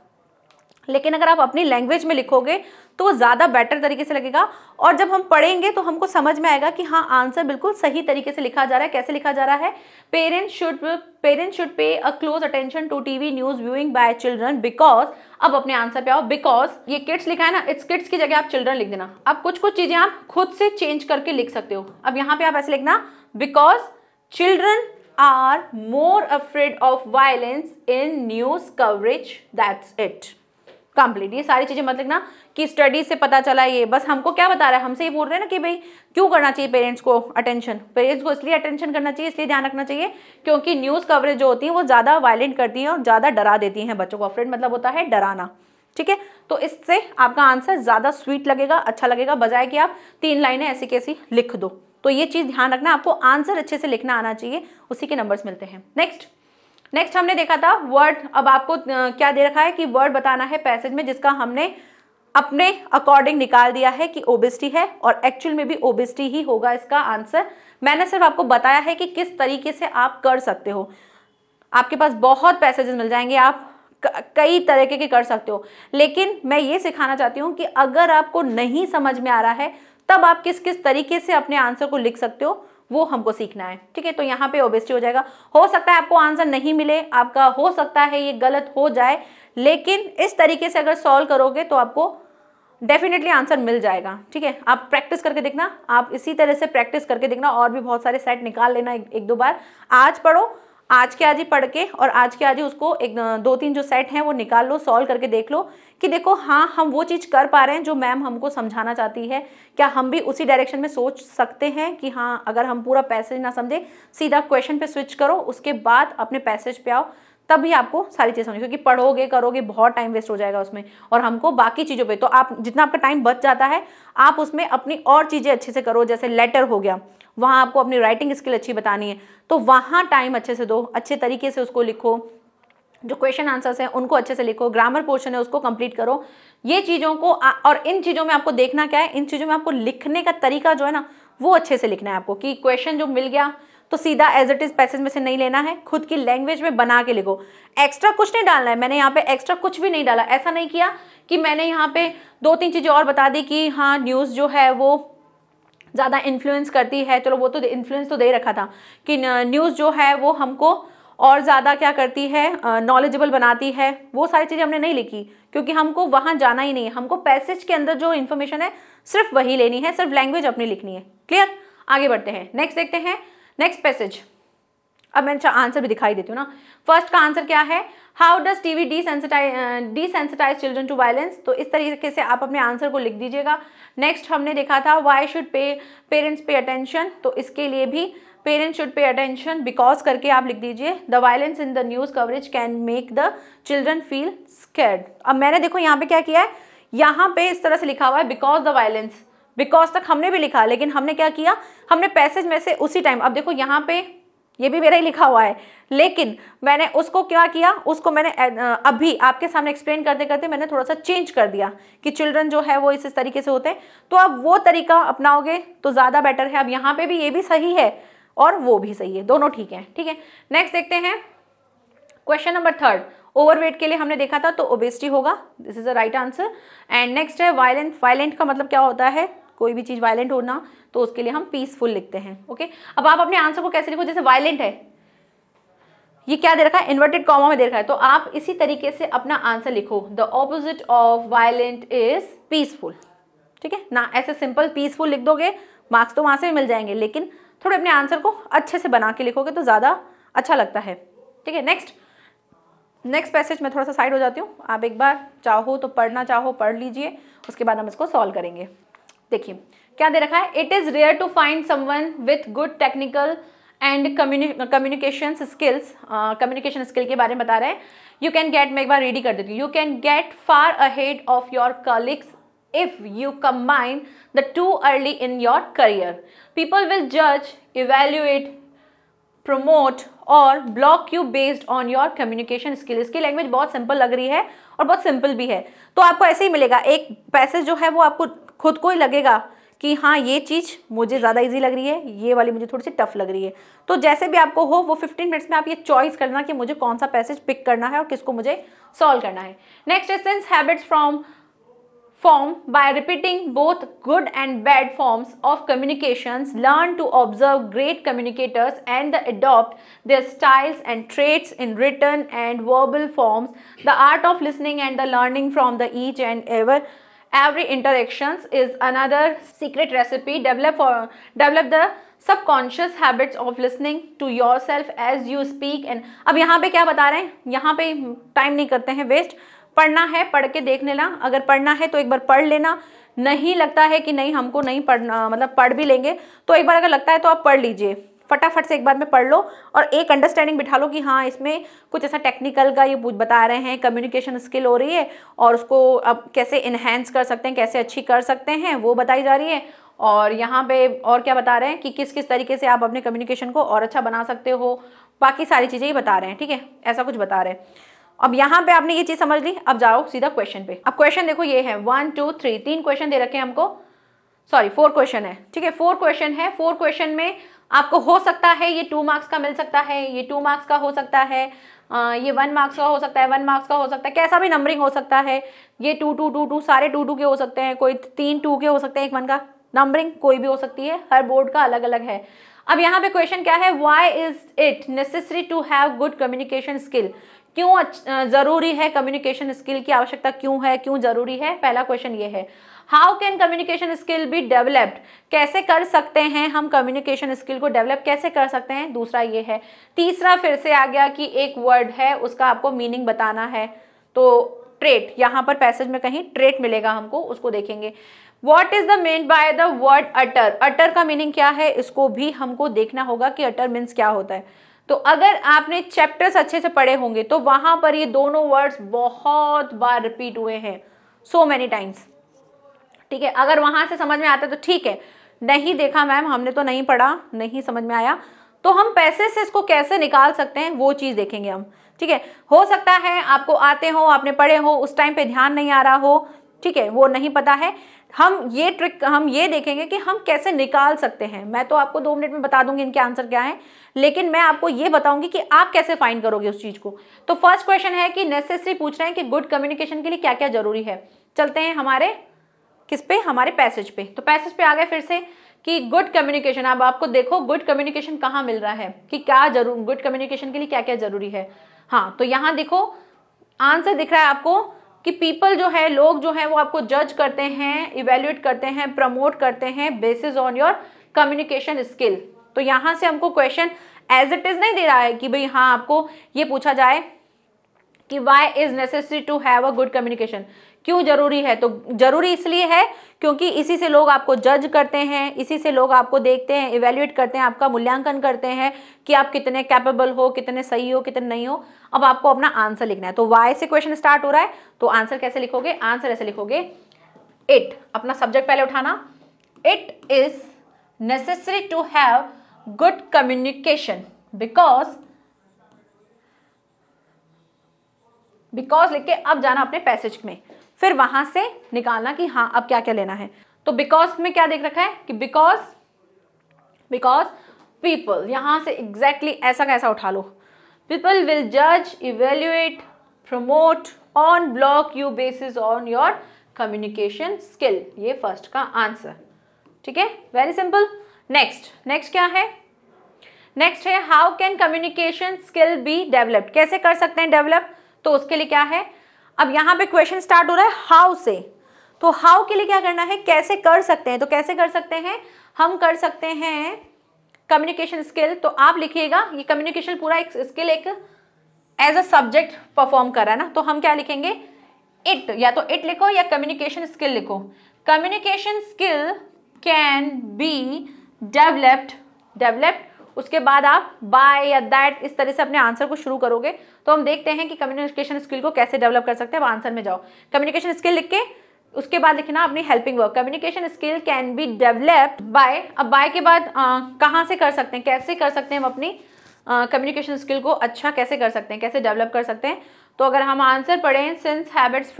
लेकिन अगर आप अपनी लैंग्वेज में लिखोगे तो वो ज़्यादा बेटर तरीके से लगेगा और जब हम पढ़ेंगे तो हमको समझ में आएगा कि हाँ आंसर बिल्कुल सही तरीके से लिखा जा रहा है कैसे लिखा जा रहा है parents should parents should pay a close attention to TV news viewing by children because अब अपने आंसर पे आओ बिकॉज ये किड्स लिखा है ना इट्स किड्स की जगह आप चिल्ड्रन लिख देना अब कुछ कुछ चीज़ें आप खुद से चेंज करके लिख सकते हो अब यहाँ पे आप ऐसे लिखना because children are more afraid of violence in news coverage that's it complete ये सारी चीज़ें मत लिखना कि स्टडीज से पता चला ये बस हमको क्या बता रहा है हमसे ये बोल रहे हैं ना कि भाई क्यों करना चाहिए पेरेंट्स को अटेंशन पेरेंट्स को इसलिए अटेंशन करना चाहिए इसलिए ध्यान रखना चाहिए क्योंकि न्यूज़ कवरेज जो होती है वो ज़्यादा वायलेंट करती है और ज़्यादा डरा देती हैं बच्चों को अफ्रेड मतलब होता है डराना ठीक है तो इससे आपका आंसर ज़्यादा स्वीट लगेगा अच्छा लगेगा बजाय कि आप तीन लाइने ऐसी कैसी लिख दो तो ये चीज़ ध्यान रखना आपको आंसर अच्छे से लिखना आना चाहिए उसी के नंबर्स मिलते हैं नेक्स्ट नेक्स्ट हमने देखा था वर्ड अब आपको क्या दे रखा है कि वर्ड बताना है पैसेज में जिसका हमने अपने अकॉर्डिंग निकाल दिया है कि ओबेसिटी है और एक्चुअल में भी ओबेसिटी ही होगा इसका आंसर मैंने सिर्फ आपको बताया है कि किस तरीके से आप कर सकते हो आपके पास बहुत पैसेजेस मिल जाएंगे आप कई तरीके के कर सकते हो लेकिन मैं ये सिखाना चाहती हूँ कि अगर आपको नहीं समझ में आ रहा है तब आप किस किस तरीके से अपने आंसर को लिख सकते हो वो हमको सीखना है ठीक है तो यहाँ पे ओबेसिटी हो जाएगा हो सकता है आपको आंसर नहीं मिले आपका हो सकता है ये गलत हो जाए लेकिन इस तरीके से अगर सॉल्व करोगे तो आपको डेफिनेटली आंसर मिल जाएगा ठीक है आप प्रैक्टिस करके देखना आप इसी तरह से प्रैक्टिस करके देखना और भी बहुत सारे सेट निकाल लेना एक, एक दो बार आज पढ़ो आज के आज ही पढ़ के और आज के आज ही उसको एक दो तीन जो सेट हैं वो निकाल लो सॉल्व करके देख लो कि देखो हाँ हम वो चीज़ कर पा रहे हैं जो मैम हमको समझाना चाहती है क्या हम भी उसी डायरेक्शन में सोच सकते हैं कि हाँ अगर हम पूरा पैसेज ना समझे सीधा क्वेश्चन पे स्विच करो उसके बाद अपने पैसेज पे आओ तब भी आपको सारी चीज़ समझ क्योंकि पढ़ोगे करोगे बहुत टाइम वेस्ट हो जाएगा उसमें और हमको बाकी चीज़ों पर तो आप जितना आपका टाइम बच जाता है आप उसमें अपनी और चीज़ें अच्छे से करो जैसे लेटर हो गया वहाँ आपको अपनी राइटिंग स्किल अच्छी बतानी है तो वहाँ टाइम अच्छे से दो अच्छे तरीके से उसको लिखो जो क्वेश्चन आंसर्स हैं उनको अच्छे से लिखो ग्रामर पोर्शन है उसको कंप्लीट करो ये चीज़ों को आ, और इन चीज़ों में आपको देखना क्या है इन चीज़ों में आपको लिखने का तरीका जो है ना वो अच्छे से लिखना है आपको कि क्वेश्चन जो मिल गया तो सीधा एज इट इज पैसेज में से नहीं लेना है खुद की लैंग्वेज में बना के लिखो एक्स्ट्रा कुछ नहीं डालना है मैंने यहाँ पे एक्स्ट्रा कुछ भी नहीं डाला ऐसा नहीं किया कि मैंने यहाँ पे दो तीन चीज़ें और बता दी कि हाँ न्यूज़ जो है वो ज़्यादा इन्फ्लुएंस करती है चलो वो तो इन्फ्लुएंस तो दे रखा था कि न्यूज़ जो है वो हमको और ज़्यादा क्या करती है नॉलेजेबल बनाती है वो सारी चीज़ें हमने नहीं लिखी क्योंकि हमको वहाँ जाना ही नहीं है हमको पैसेज के अंदर जो इन्फॉर्मेशन है सिर्फ वही लेनी है सिर्फ लैंग्वेज अपनी लिखनी है क्लियर आगे बढ़ते हैं नेक्स्ट देखते हैं नेक्स्ट पैसेज अब मैं आंसर भी दिखाई देती हूँ ना फर्स्ट का आंसर क्या है how does TV desensitize children to violence तो इस तरीके से आप अपने आंसर को लिख दीजिएगा नेक्स्ट हमने देखा था why should pay parents pay attention तो इसके लिए भी parents should pay attention because करके आप लिख दीजिए the violence in the news coverage can make the children feel scared अब मैंने देखो यहाँ पे क्या किया है यहाँ पे इस तरह से लिखा हुआ है बिकॉज द वायलेंस बिकॉज तक हमने भी लिखा लेकिन हमने क्या किया हमने पैसेज में से उसी टाइम अब देखो यहाँ पे ये भी मेरा ही लिखा हुआ है लेकिन मैंने उसको क्या किया उसको मैंने अभी आपके सामने एक्सप्लेन करते करते मैंने थोड़ा सा चेंज कर दिया कि चिल्ड्रन जो है वो इस तरीके से होते हैं तो अब वो तरीका अपनाओगे तो ज़्यादा बेटर है अब यहाँ पे भी ये भी सही है और वो भी सही है दोनों ठीक है ठीक है नेक्स्ट देखते हैं क्वेश्चन नंबर थर्ड ओवरवेट के लिए हमने देखा था तो ओबेसिटी होगा this is the right answer and next है वायलेंट वायलेंट का मतलब क्या होता है कोई भी चीज़ वायलेंट होना तो उसके लिए हम पीसफुल लिखते हैं ओके अब आप अपने आंसर को कैसे लिखो जैसे वायलेंट है ये क्या दे रखा है इन्वर्टेड कॉमा में दे रखा है तो आप इसी तरीके से अपना आंसर लिखो the opposite of violent is peaceful ठीक है ना ऐसे सिंपल पीसफुल लिख दोगे मार्क्स तो वहाँ से भी मिल जाएंगे लेकिन थोड़े अपने आंसर को अच्छे से बना के लिखोगे तो ज़्यादा अच्छा लगता है ठीक है नेक्स्ट नेक्स्ट पैसेज मैं थोड़ा सा साइड हो जाती हूँ आप एक बार चाहो तो पढ़ना चाहो पढ़ लीजिए उसके बाद हम इसको सॉल्व करेंगे देखिए क्या दे रखा है it is rare to find someone with good technical and communication skills communication skill के बारे में बता रहे हैं यू कैन गेट मैं एक बार रेडी कर देती हूँ you can get far ahead of your colleagues if you combine the two early in your career. People will judge, evaluate, promote और block you based on your communication skill इसकी language बहुत simple लग रही है और बहुत simple भी है तो आपको ऐसे ही मिलेगा एक पैसेज जो है वो आपको खुद को ही लगेगा कि हाँ ये चीज़ मुझे ज़्यादा इजी लग रही है ये वाली मुझे थोड़ी सी टफ लग रही है तो जैसे भी आपको हो वो फिफ्टीन मिनट्स में आप ये चॉइस करना कि मुझे कौन सा पैसेज पिक करना है और किसको मुझे सॉल्व करना है next since habits from form by repeating both good and bad forms of communication learn to observe great communicators and the adopt their styles and trades in return and verbal forms the art of listening and the learning from the each and ever every interactions is another secret recipe develop for develop the subconscious habits of listening to yourself as you speak and अब यहाँ पे क्या बता रहे हैं यहाँ पे time नहीं करते हैं वेस्ट पढ़ना है पढ़ के देख लेना अगर पढ़ना है तो एक बार पढ़ लेना नहीं लगता है कि नहीं हमको नहीं पढ़ना मतलब पढ़ भी लेंगे तो एक बार अगर लगता है तो आप पढ़ लीजिए फटाफट से एक बार में पढ़ लो और एक अंडरस्टैंडिंग बिठा लो कि हाँ इसमें कुछ ऐसा टेक्निकल का ये बता रहे हैं कम्युनिकेशन स्किल हो रही है और उसको अब कैसे इन्हेंस कर सकते हैं कैसे अच्छी कर सकते हैं वो बताई जा रही है और यहाँ पे और क्या बता रहे हैं कि किस किस तरीके से आप अपने कम्युनिकेशन को और अच्छा बना सकते हो बाकी सारी चीज़ें ही बता रहे हैं ठीक है ऐसा कुछ बता रहे हैं अब यहाँ पे आपने ये चीज़ समझ ली अब जाओ सीधा क्वेश्चन पे अब क्वेश्चन देखो ये है वन टू थ्री तीन क्वेश्चन दे रखे हैं हमको सॉरी फोर क्वेश्चन है ठीक है फोर क्वेश्चन है फोर क्वेश्चन में आपको हो सकता है ये टू मार्क्स का मिल सकता है ये टू मार्क्स का हो सकता है आ, ये वन मार्क्स का हो सकता है वन मार्क्स का हो सकता है कैसा भी नंबरिंग हो सकता है ये टू टू टू टू सारे टू टू के हो सकते हैं कोई तीन टू के हो सकते हैं एक वन का नंबरिंग कोई भी हो सकती है हर बोर्ड का अलग अलग है अब यहाँ पे क्वेश्चन क्या है why is it necessary to have good communication skill क्यों जरूरी है कम्युनिकेशन स्किल की आवश्यकता क्यों है क्यों जरूरी है पहला क्वेश्चन ये है how can communication skill be developed कैसे कर सकते हैं हम कम्युनिकेशन स्किल को डेवलप कैसे कर सकते हैं दूसरा ये है तीसरा फिर से आ गया कि एक वर्ड है उसका आपको मीनिंग बताना है तो ट्रेट यहाँ पर पैसेज में कहीं ट्रेट मिलेगा हमको उसको देखेंगे what is the main by the word utter utter का मीनिंग क्या है इसको भी हमको देखना होगा कि अटर मीन्स क्या होता है तो अगर आपने चैप्टर्स अच्छे से पढ़े होंगे तो वहां पर ये दोनों वर्ड्स बहुत बार रिपीट हुए हैं सो मेनी टाइम्स ठीक है अगर वहां से समझ में आता तो ठीक है नहीं देखा मैम हमने तो नहीं पढ़ा नहीं समझ में आया तो हम पैसे से इसको कैसे निकाल सकते हैं वो चीज़ देखेंगे हम ठीक है हो सकता है आपको आते हो आपने पढ़े हो उस टाइम पे ध्यान नहीं आ रहा हो ठीक है वो नहीं पता है हम ये ट्रिक हम ये देखेंगे कि हम कैसे निकाल सकते हैं मैं तो आपको दो मिनट में बता दूंगी इनके आंसर क्या है लेकिन मैं आपको ये बताऊंगी कि आप कैसे फाइंड करोगे उस चीज़ को तो फर्स्ट क्वेश्चन है कि नेसेसरी पूछ रहे हैं कि गुड कम्युनिकेशन के लिए क्या क्या जरूरी है चलते हैं हमारे किस पे हमारे पैसेज पे तो पैसेज पे आ गए फिर से कि गुड कम्युनिकेशन अब आपको देखो गुड कम्युनिकेशन कहाँ मिल रहा है कि क्या जरूर गुड कम्युनिकेशन के लिए क्या क्या जरूरी है हाँ तो यहाँ देखो आंसर दिख रहा है आपको कि पीपल जो है लोग जो है वो आपको जज करते हैं इवेल्युएट करते हैं प्रमोट करते हैं basis on your communication skill तो यहां से हमको क्वेश्चन एज इट इज़ नहीं दे रहा है कि भाई हाँ आपको ये पूछा जाए कि why is necessary to have a good communication क्यों जरूरी है तो जरूरी इसलिए है क्योंकि इसी से लोग आपको जज करते हैं इसी से लोग आपको देखते हैं इवेल्युएट करते हैं आपका मूल्यांकन करते हैं कि आप कितने कैपेबल हो कितने सही हो कितने नहीं हो अब आपको अपना आंसर लिखना है तो वाई से क्वेश्चन स्टार्ट हो रहा है तो आंसर कैसे लिखोगे आंसर ऐसे लिखोगे इट अपना सब्जेक्ट पहले उठाना it is necessary to have good communication because because लिख के अब जाना अपने पैसेज में फिर वहां से निकालना कि हाँ अब क्या क्या लेना है तो बिकॉज में क्या देख रखा है कि बिकॉज बिकॉज पीपल यहां से एग्जैक्टली exactly ऐसा कैसा उठा लो पीपल विल जज evaluate promote on block you basis on your communication skill ये फर्स्ट का आंसर ठीक है वेरी सिंपल नेक्स्ट नेक्स्ट क्या है नेक्स्ट है how can communication skill be developed कैसे कर सकते हैं डेवलप तो उसके लिए क्या है अब यहां पे क्वेश्चन स्टार्ट हो रहा है हाउ से तो हाउ के लिए क्या करना है कैसे कर सकते हैं तो कैसे कर सकते हैं हम कर सकते हैं कम्युनिकेशन स्किल तो आप लिखिएगा ये कम्युनिकेशन पूरा एक स्किल एक एज अ सब्जेक्ट परफॉर्म कर रहा है ना तो हम क्या लिखेंगे इट या तो इट लिखो या कम्युनिकेशन स्किल लिखो communication skill can be developed developed उसके बाद आप बाय या दैट इस तरह से अपने आंसर को शुरू करोगे तो हम देखते हैं कि कम्युनिकेशन स्किल को कैसे डेवलप कर सकते हैं अब आंसर में जाओ कम्युनिकेशन स्किल लिख के उसके बाद लिखना अपनी helping work communication skill can be developed by अब बाय के बाद कहाँ से कर सकते हैं कैसे कर सकते हैं हम अपनी कम्युनिकेशन uh, स्किल को अच्छा कैसे कर सकते हैं कैसे डेवलप कर सकते हैं तो अगर हम आंसर पढ़ें since habits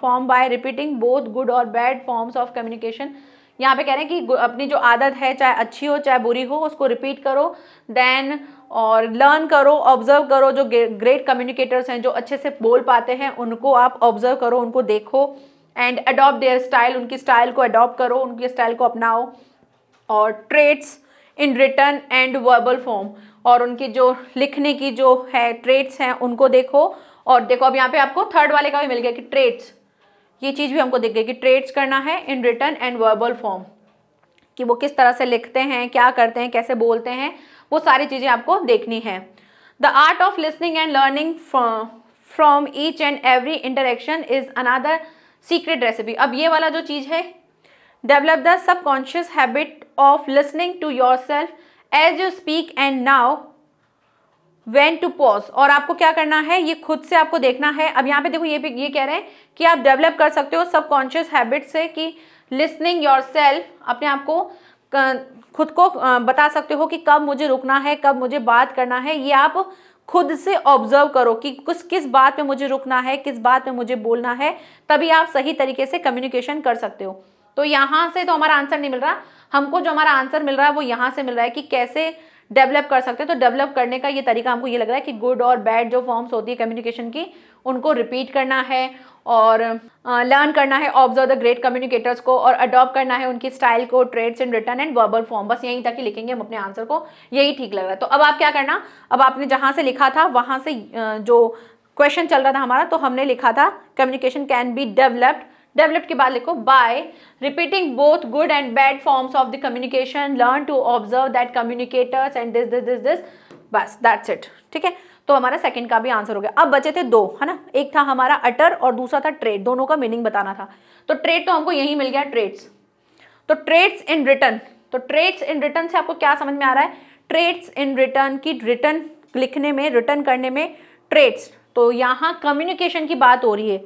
form by repeating both good और बैड फॉर्म्स ऑफ कम्युनिकेशन यहाँ पे कह रहे हैं कि अपनी जो आदत है चाहे अच्छी हो चाहे बुरी हो उसको रिपीट करो देन और लर्न करो ऑब्जर्व करो जो ग्रेट कम्युनिकेटर्स हैं जो अच्छे से बोल पाते हैं उनको आप ऑब्जर्व करो उनको देखो एंड अडॉप्ट देयर स्टाइल उनकी स्टाइल को अडॉप्ट करो उनकी स्टाइल को अपनाओ और trades in return and verbal form और उनकी जो लिखने की जो है ट्रेड्स हैं उनको देखो और देखो अब यहाँ पे आपको थर्ड वाले का भी मिल गया कि ट्रेड्स ये चीज़ भी हमको दिख गई कि ट्रेड्स करना है in return and verbal form कि वो किस तरह से लिखते हैं क्या करते हैं कैसे बोलते हैं वो सारी चीज़ें आपको देखनी है the art of listening and learning from each and every interaction is another secret recipe अब ये वाला जो चीज़ है develop the subconscious habit of listening to yourself as you speak and now when to pause और आपको क्या करना है ये खुद से आपको देखना है अब यहाँ पे देखो ये ये कह रहे हैं कि आप डेवलप कर सकते हो सबकॉन्शियस हैबिट से कि लिसनिंग योर सेल्फ अपने आप को खुद को बता सकते हो कि कब मुझे रुकना है कब मुझे बात करना है ये आप खुद से ऑब्जर्व करो कि किस किस बात पे मुझे रुकना है किस बात पे मुझे बोलना है तभी आप सही तरीके से कम्युनिकेशन कर सकते हो तो यहाँ से तो हमारा आंसर नहीं मिल रहा हमको जो हमारा आंसर मिल रहा है वो यहाँ से मिल रहा है कि कैसे डेवलप कर सकते हैं तो डेवलप करने का ये तरीका हमको ये लग रहा है कि गुड और बैड जो फॉर्म्स होती है कम्युनिकेशन की उनको रिपीट करना है और लर्न करना है ऑब्जर्व द ग्रेट कम्युनिकेटर्स को और अडॉप्ट करना है उनकी स्टाइल को trades in return and verbal form बस यहीं तक ही लिखेंगे हम अपने आंसर को यही ठीक लग रहा है तो अब आप क्या करना अब आपने जहाँ से लिखा था वहाँ से जो क्वेश्चन चल रहा था हमारा तो हमने लिखा था communication can be developed developed के बाद लिखो by repeating both good and bad forms of the communication learn to observe that communicators and this this this this बस दैट्स इट ठीक है तो हमारा सेकंड का भी आंसर हो गया अब बचे थे दो है ना एक था हमारा अटर और दूसरा था ट्रेड दोनों का मीनिंग बताना था तो ट्रेड तो हमको यही मिल गया ट्रेड्स तो ट्रेड्स इन रिटर्न तो ट्रेड्स इन रिटर्न से आपको क्या समझ में आ रहा है ट्रेड्स इन रिटर्न की रिटर्न लिखने में रिटर्न करने में ट्रेड्स तो यहाँ कम्युनिकेशन की बात हो रही है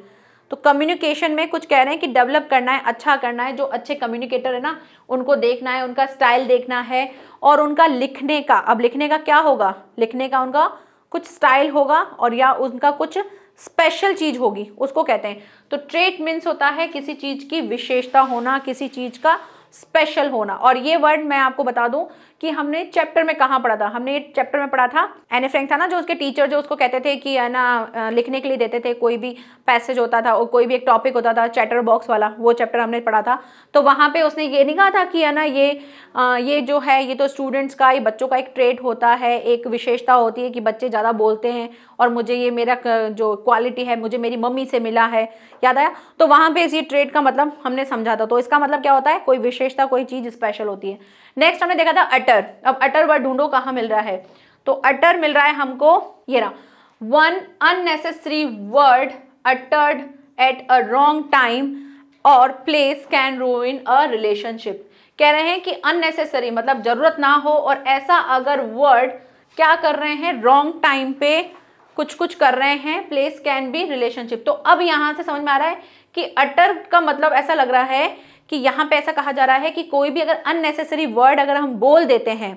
तो कम्युनिकेशन में कुछ कह रहे हैं कि डेवलप करना है अच्छा करना है जो अच्छे कम्युनिकेटर है ना उनको देखना है उनका स्टाइल देखना है और उनका लिखने का अब लिखने का क्या होगा लिखने का उनका कुछ स्टाइल होगा और या उनका कुछ स्पेशल चीज होगी उसको कहते हैं तो ट्रेट मीन्स होता है किसी चीज की विशेषता होना किसी चीज का स्पेशल होना और ये वर्ड मैं आपको बता दूं कि हमने चैप्टर में कहाँ पढ़ा था हमने चैप्टर में पढ़ा था एने फ्रेंक था ना जो उसके टीचर जो उसको कहते थे कि है ना लिखने के लिए देते थे कोई भी पैसेज होता था और कोई भी एक टॉपिक होता था चैटर बॉक्स वाला वो चैप्टर हमने पढ़ा था तो वहाँ पर उसने ये नहीं कहा था कि है ना ये आ, ये जो है ये तो स्टूडेंट्स का ये बच्चों का एक ट्रेड होता है एक विशेषता होती है कि बच्चे ज़्यादा बोलते हैं और मुझे ये मेरा जो क्वालिटी है मुझे मेरी मम्मी से मिला है याद आया तो वहाँ पर इसी ट्रेड का मतलब हमने समझा था तो इसका मतलब क्या होता है कोई विशेष विशेषता कोई चीज स्पेशल होती है नेक्स्ट हमने देखा था अटर अब अटर वर्ड ढूंढो कहाँ मिल रहा है तो अटर मिल रहा है हमको ये ना one unnecessary word uttered at a wrong time और place can ruin a relationship कह रहे हैं कि अननेसेसरी मतलब जरूरत ना हो और ऐसा अगर वर्ड क्या कर रहे हैं रॉन्ग टाइम पे कुछ कुछ कर रहे हैं प्लेस कैन बी रिलेशनशिप तो अब यहां से समझ में आ रहा है कि अटर का मतलब ऐसा लग रहा है कि यहाँ पे ऐसा कहा जा रहा है कि कोई भी अगर अननेसेसरी वर्ड अगर हम बोल देते हैं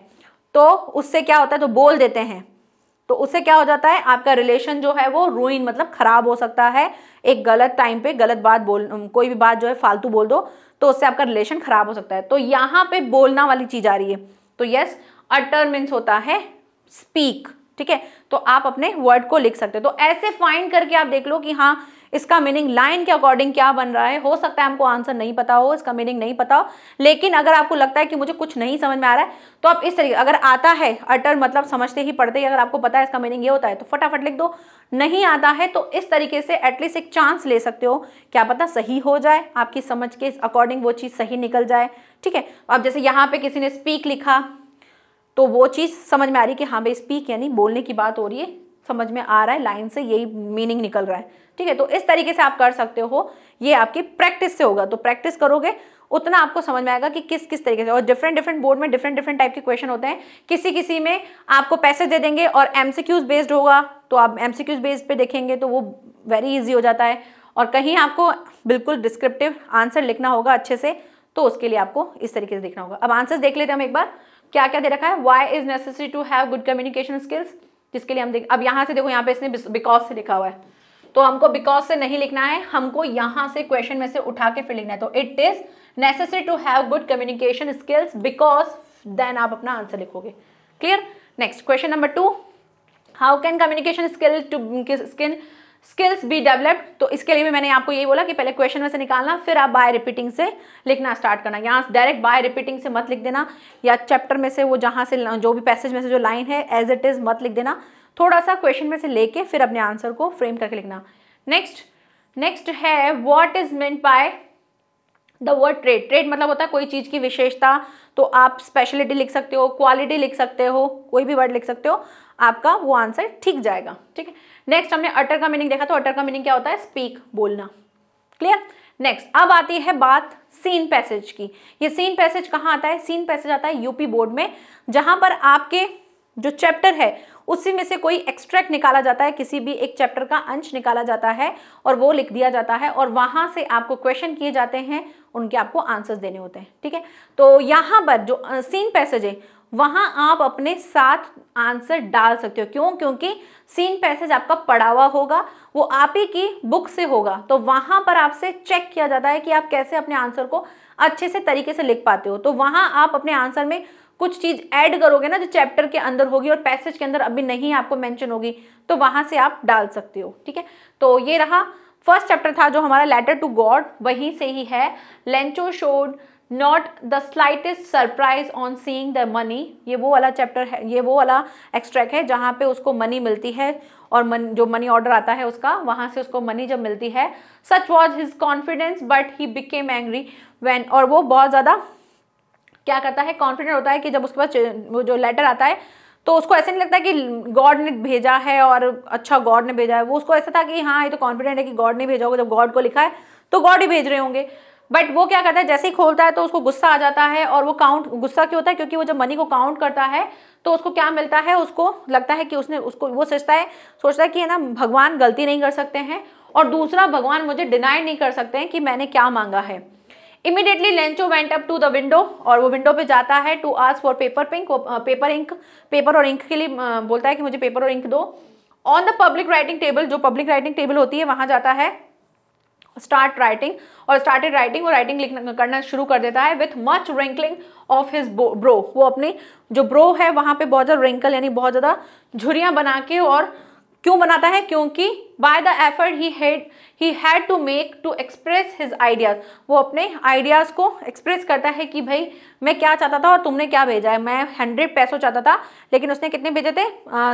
तो उससे क्या होता है तो बोल देते हैं तो उससे क्या हो जाता है आपका रिलेशन जो है वो रूइन मतलब खराब हो सकता है एक गलत टाइम पे गलत बात बोल कोई भी बात जो है फालतू बोल दो तो उससे आपका रिलेशन खराब हो सकता है तो यहाँ पे बोलना वाली चीज आ रही है तो यस अटर मीन्स होता है स्पीक ठीक है तो आप अपने वर्ड को लिख सकते हो तो ऐसे फाइंड करके आप देख लो कि हाँ इसका मीनिंग लाइन के अकॉर्डिंग क्या बन रहा है हो सकता है हमको आंसर नहीं पता हो इसका मीनिंग नहीं पता हो लेकिन अगर आपको लगता है कि मुझे कुछ नहीं समझ में आ रहा है तो आप इस तरीके अगर आता है अटर मतलब समझते ही पढ़ते ही अगर आपको पता है इसका मीनिंग ये होता है तो फटाफट लिख दो नहीं आता है तो इस तरीके से एटलीस्ट एक चांस ले सकते हो क्या पता सही हो जाए आपकी समझ के अकॉर्डिंग वो चीज़ सही निकल जाए ठीक है तो अब जैसे यहाँ पे किसी ने स्पीक लिखा तो वो चीज़ समझ में आ रही है कि हाँ भाई स्पीक यानी बोलने की बात हो रही है समझ में आ रहा है लाइन से यही मीनिंग निकल रहा है ठीक है तो इस तरीके से आप कर सकते हो ये आपकी प्रैक्टिस से होगा तो प्रैक्टिस करोगे उतना आपको समझ में आएगा कि किस किस तरीके से और डिफरेंट डिफरेंट बोर्ड में डिफरेंट डिफरेंट टाइप के क्वेश्चन होते हैं किसी किसी में आपको पैसे दे देंगे और एमसीक्यूज बेस्ड होगा तो आप एमसीक्यूज बेस्ड पे देखेंगे तो वो वेरी इजी हो जाता है और कहीं आपको बिल्कुल डिस्क्रिप्टिव आंसर लिखना होगा अच्छे से तो उसके लिए आपको इस तरीके से देखना होगा अब आंसर देख लेते हैं हम एक बार क्या क्या दे रखा है why is necessary to have good communication skills जिसके लिए हम देख अब यहाँ से देखो यहाँ पे इसने बिकॉज से लिखा हुआ है तो हमको बिकॉज से नहीं लिखना है हमको यहाँ से क्वेश्चन में से उठा के फिर लिखना है तो it is necessary to have good communication skills because then आप अपना आंसर लिखोगे clear next question number two how can communication skill to skin skills be developed तो इसके लिए भी मैंने आपको यही बोला कि पहले क्वेश्चन में से निकालना फिर आप बाय रिपीटिंग से लिखना स्टार्ट करना यहाँ डायरेक्ट बाय रिपीटिंग से मत लिख देना या चैप्टर में से वो जहाँ से जो भी पैसेज में से जो लाइन है एज इट इज़ मत लिख देना थोड़ा सा क्वेश्चन में से लेके फिर अपने आंसर को फ्रेम करके लिखना नेक्स्ट नेक्स्ट है what is meant by the word trade trade मतलब होता है कोई चीज़ की विशेषता तो आप स्पेशलिटी लिख सकते हो क्वालिटी लिख सकते हो कोई भी वर्ड लिख सकते हो आपका वो आंसर ठीक जाएगा ठीक है नेक्स्ट हमने अटर का मीनिंग देखा तो अटर का मीनिंग क्या होता है स्पीक बोलना क्लियर नेक्स्ट अब आती है बात सीन पैसेज की ये सीन पैसेज कहाँ आता है सीन पैसेज आता है यूपी बोर्ड में जहां पर आपके जो चैप्टर है उसी में से कोई एक्सट्रैक्ट निकाला जाता है किसी भी एक चैप्टर का अंश निकाला जाता है और वो लिख दिया जाता है और वहां से आपको क्वेश्चन किए जाते हैं उनके आपको आंसर्स देने होते हैं ठीक है तो यहां पर जो सीन पैसेज है वहां आप अपने साथ आंसर डाल सकते हो क्यों क्योंकि सीन पैसेज आपका पढ़ा हुआ होगा वो आप ही की बुक से होगा तो वहां पर आपसे चेक किया जाता है कि आप कैसे अपने आंसर को अच्छे से तरीके से लिख पाते हो तो वहां आप अपने आंसर में कुछ चीज ऐड करोगे ना जो चैप्टर के अंदर होगी और पैसेज के अंदर अभी नहीं आपको मेंशन होगी तो वहां से आप डाल सकते हो ठीक है तो ये रहा फर्स्ट चैप्टर था जो हमारा लेटर टू गॉड वहीं से ही है Lencho showed not the slightest surprise on seeing the money ये वो वाला चैप्टर है ये वो वाला एक्सट्रैक्ट है जहाँ पे उसको मनी मिलती है और मन जो मनी ऑर्डर आता है उसका वहाँ से उसको मनी जब मिलती है such was his confidence but he became angry when और वो बहुत ज़्यादा क्या करता है कॉन्फिडेंट होता है कि जब उसके पास जो लेटर आता है तो उसको ऐसे नहीं लगता कि गॉड ने भेजा है और अच्छा गॉड ने भेजा है वो उसको ऐसा था कि हाँ ये तो कॉन्फिडेंट है कि गॉड ने भेजा होगा जब गॉड को लिखा है तो गॉड ही भेज रहे होंगे बट वो क्या करता है जैसे ही खोलता है तो उसको गुस्सा आ जाता है और वो काउंट गुस्सा क्यों होता है क्योंकि वो जब मनी को काउंट करता है तो उसको क्या मिलता है उसको लगता है कि उसने उसको वो सोचता है सोचता है कि है ना भगवान गलती नहीं कर सकते हैं और दूसरा भगवान मुझे डिनाई नहीं कर सकते हैं कि मैंने क्या मांगा है immediately Lencho went up to the window और वो विंडो पे जाता है to ask for paper pink paper ink paper और इंक के लिए बोलता है कि मुझे पेपर और इंक दो on the public writing table जो पब्लिक राइटिंग टेबल होती है वहां जाता है स्टार्ट राइटिंग और स्टार्टेड राइटिंग और राइटिंग लिखना करना शुरू कर देता है with much wrinkling of his brow वो अपने जो ब्रो है वहां पे बहुत ज़्यादा रिंकल यानी बहुत ज़्यादा झुरियां बना के और क्यों बनाता है क्योंकि by the effort he had he had to make to express his ideas वो अपने आइडियाज़ को एक्सप्रेस करता है कि भाई मैं क्या चाहता था और तुमने क्या भेजा है मैं हंड्रेड पैसों चाहता था लेकिन उसने कितने भेजे थे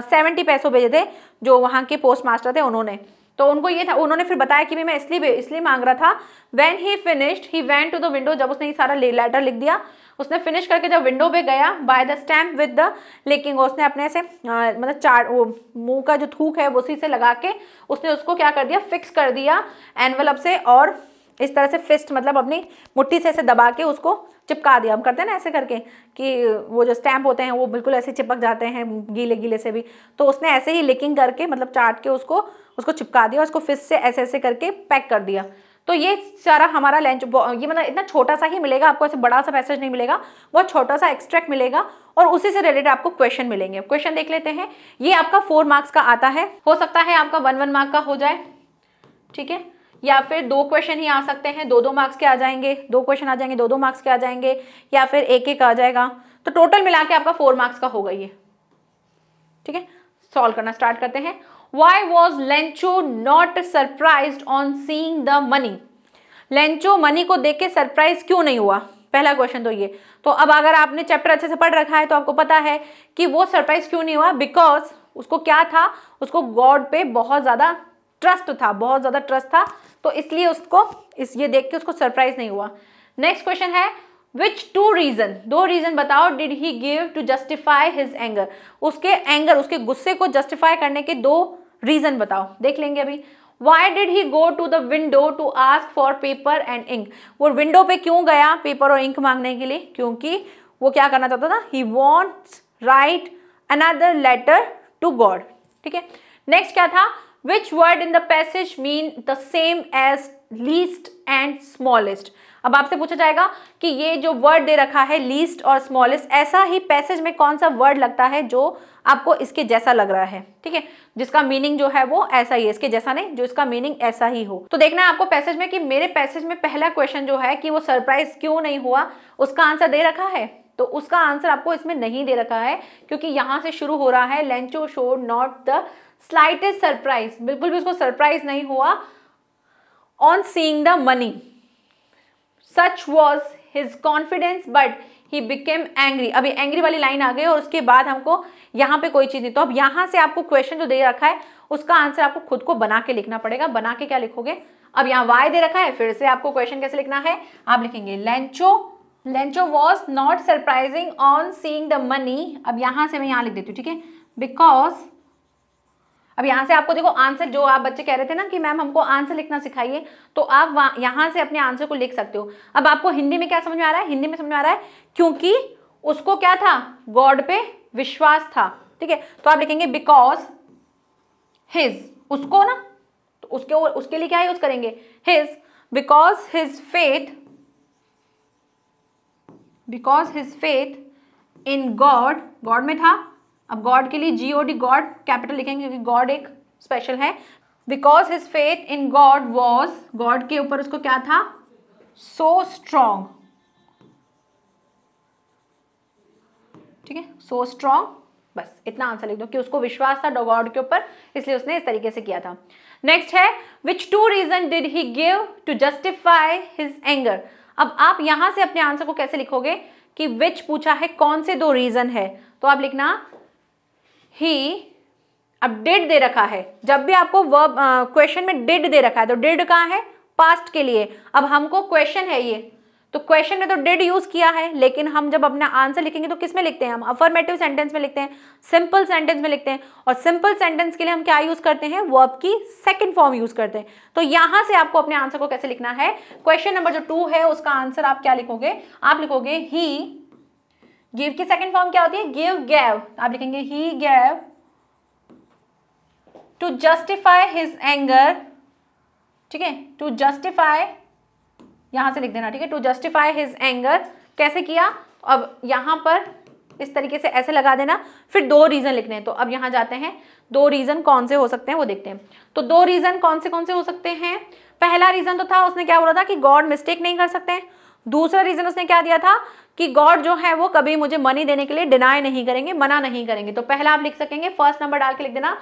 सेवेंटी पैसों भेजे थे जो वहाँ के पोस्ट मास्टर थे उन्होंने तो उनको ये था उन्होंने फिर बताया कि भाई मैं इसलिए इसलिए मांग रहा था when he finished he went to the window जब उसने ये सारा लेटर लिख दिया उसने फिनिश करके जब विंडो पे गया by the stamp with the licking उसने अपने से आ, मतलब चार वो मुंह का जो थूक है उसी से लगा के उसने उसको क्या कर दिया फिक्स कर दिया एनवलप से और इस तरह से फिस्ट मतलब अपनी मुट्ठी से ऐसे दबा के उसको चिपका दिया हम करते हैं ना ऐसे करके कि वो जो स्टैम्प होते हैं वो बिल्कुल ऐसे चिपक जाते हैं गीले गीले से भी तो उसने ऐसे ही लिकिंग करके मतलब चाट के उसको उसको चिपका दिया उसको फिस्ट से ऐसे ऐसे करके पैक कर दिया तो ये सारा हमारा लंच ये मतलब इतना छोटा सा ही मिलेगा आपको ऐसे बड़ा सा पैसेज नहीं मिलेगा बहुत छोटा सा एक्सट्रैक्ट मिलेगा और उसी से रिलेटेड आपको क्वेश्चन मिलेंगे क्वेश्चन देख लेते हैं ये आपका फोर मार्क्स का आता है हो सकता है आपका वन वन मार्क का हो जाए ठीक है या फिर दो क्वेश्चन ही आ सकते हैं दो दो मार्क्स के आ जाएंगे दो क्वेश्चन आ जाएंगे दो दो मार्क्स के आ जाएंगे या फिर एक एक आ जाएगा तो टोटल मिला के आपका फोर मार्क्स का होगा ये ठीक है सॉल्व करना स्टार्ट करते हैं Why was Lencho not surprised on seeing the money? Lencho money को देख के सरप्राइज क्यों नहीं हुआ पहला क्वेश्चन तो ये तो अब अगर आपने चैप्टर अच्छे से पढ़ रखा है तो आपको पता है कि वो सरप्राइज क्यों नहीं हुआ बिकॉज उसको क्या था उसको गॉड पे बहुत ज़्यादा ट्रस्ट था बहुत ज़्यादा ट्रस्ट था तो इसलिए उसको इस ये देख के उसको सरप्राइज नहीं हुआ नेक्स्ट क्वेश्चन है विच टू रीजन दो रीजन बताओ did he give to justify his anger उसके एंगर उसके गुस्से को जस्टिफाई करने के दो रीजन बताओ देख लेंगे अभी why did he go to the window to ask for paper and ink वो विंडो पे क्यों गया पेपर और इंक मांगने के लिए क्योंकि वो क्या करना चाहता था he wants write another letter to God ठीक है नेक्स्ट क्या था which word in the passage mean the same as least and smallest अब आपसे पूछा जाएगा कि ये जो वर्ड दे रखा है लीस्ट और स्मॉलेस्ट ऐसा ही पैसेज में कौन सा वर्ड लगता है जो आपको इसके जैसा लग रहा है ठीक है जिसका मीनिंग जो है वो ऐसा ही है इसके जैसा नहीं जो इसका मीनिंग ऐसा ही हो तो देखना है आपको पैसेज में कि मेरे पैसेज में पहला क्वेश्चन जो है कि वो सरप्राइज क्यों नहीं हुआ उसका आंसर दे रखा है तो उसका आंसर आपको इसमें नहीं दे रखा है क्योंकि यहां से शुरू हो रहा है Lencho show not the slightest surprise बिल्कुल भी उसको सरप्राइज नहीं हुआ on seeing the money such was his confidence but he became angry अभी एंग्री वाली लाइन आ गई और उसके बाद हमको यहाँ पे कोई चीज़ नहीं तो अब यहां से आपको क्वेश्चन जो दे रखा है उसका आंसर आपको खुद को बना के लिखना पड़ेगा बना के क्या लिखोगे अब यहाँ वाई दे रखा है फिर से आपको क्वेश्चन कैसे लिखना है आप लिखेंगे Lencho Lencho was not surprising on seeing the money अब यहां से मैं यहाँ लिख देती हूँ ठीक है बिकॉज अब यहाँ से आपको देखो आंसर जो आप बच्चे कह रहे थे ना कि मैम हमको आंसर लिखना सिखाइए तो आप यहाँ से अपने आंसर को लिख सकते हो अब आपको हिंदी में क्या समझ में आ रहा है हिंदी में समझ में आ रहा है क्योंकि उसको क्या था गॉड पे विश्वास था ठीक है तो आप लिखेंगे बिकॉज हिज उसको ना तो उसके उसके लिए क्या यूज करेंगे his because his faith because his faith in God God में था अब गॉड के लिए G O D God capital लिखेंगे क्योंकि गॉड एक स्पेशल है because his faith in God was God के ऊपर उसको क्या था सो स्ट्रॉन्ग ठीक है सो स्ट्रांग बस इतना आंसर लिख दो कि उसको विश्वास था गॉड के ऊपर इसलिए उसने इस तरीके से किया था नेक्स्ट है which two reason did he give to justify his anger अब आप यहां से अपने आंसर को कैसे लिखोगे कि विच पूछा है कौन से दो रीजन है तो आप लिखना ही अब डेड दे रखा है जब भी आपको वर्ब क्वेश्चन में डेड दे रखा है तो डेड कहाँ है पास्ट के लिए अब हमको क्वेश्चन है ये तो क्वेश्चन में तो डेड यूज किया है लेकिन हम जब अपना आंसर लिखेंगे तो किस में लिखते हैं हम अफर्मेटिव सेंटेंस में लिखते हैं सिंपल सेंटेंस में लिखते हैं और सिंपल सेंटेंस के लिए हम क्या यूज करते हैं वर्ब की सेकंड फॉर्म यूज करते हैं तो यहां से आपको अपने आंसर को कैसे लिखना है क्वेश्चन नंबर जो टू है उसका आंसर आप क्या लिखोगे आप लिखोगे ही गिव की सेकेंड फॉर्म क्या होती है गिव गैव आप लिखेंगे he gave to justify his anger ठीक है टू जस्टिफाई यहां से लिख देना ठीक है टू जस्टिफाई हिज एंगर कैसे किया अब यहां पर इस तरीके से ऐसे लगा देना फिर दो रीज़न लिखने हैं तो अब यहां जाते हैं दो रीज़न कौन से हो सकते हैं वो देखते हैं तो दो रीज़न कौन से कौन से हो सकते हैं पहला रीज़न तो था उसने क्या बोला था कि गॉड मिस्टेक नहीं कर सकते दूसरा रीज़न उसने क्या दिया था कि गॉड जो है वो कभी मुझे मनी देने के लिए डिनाई नहीं करेंगे मना नहीं करेंगे तो पहला आप लिख सकेंगे फर्स्ट नंबर डाल के लिख देना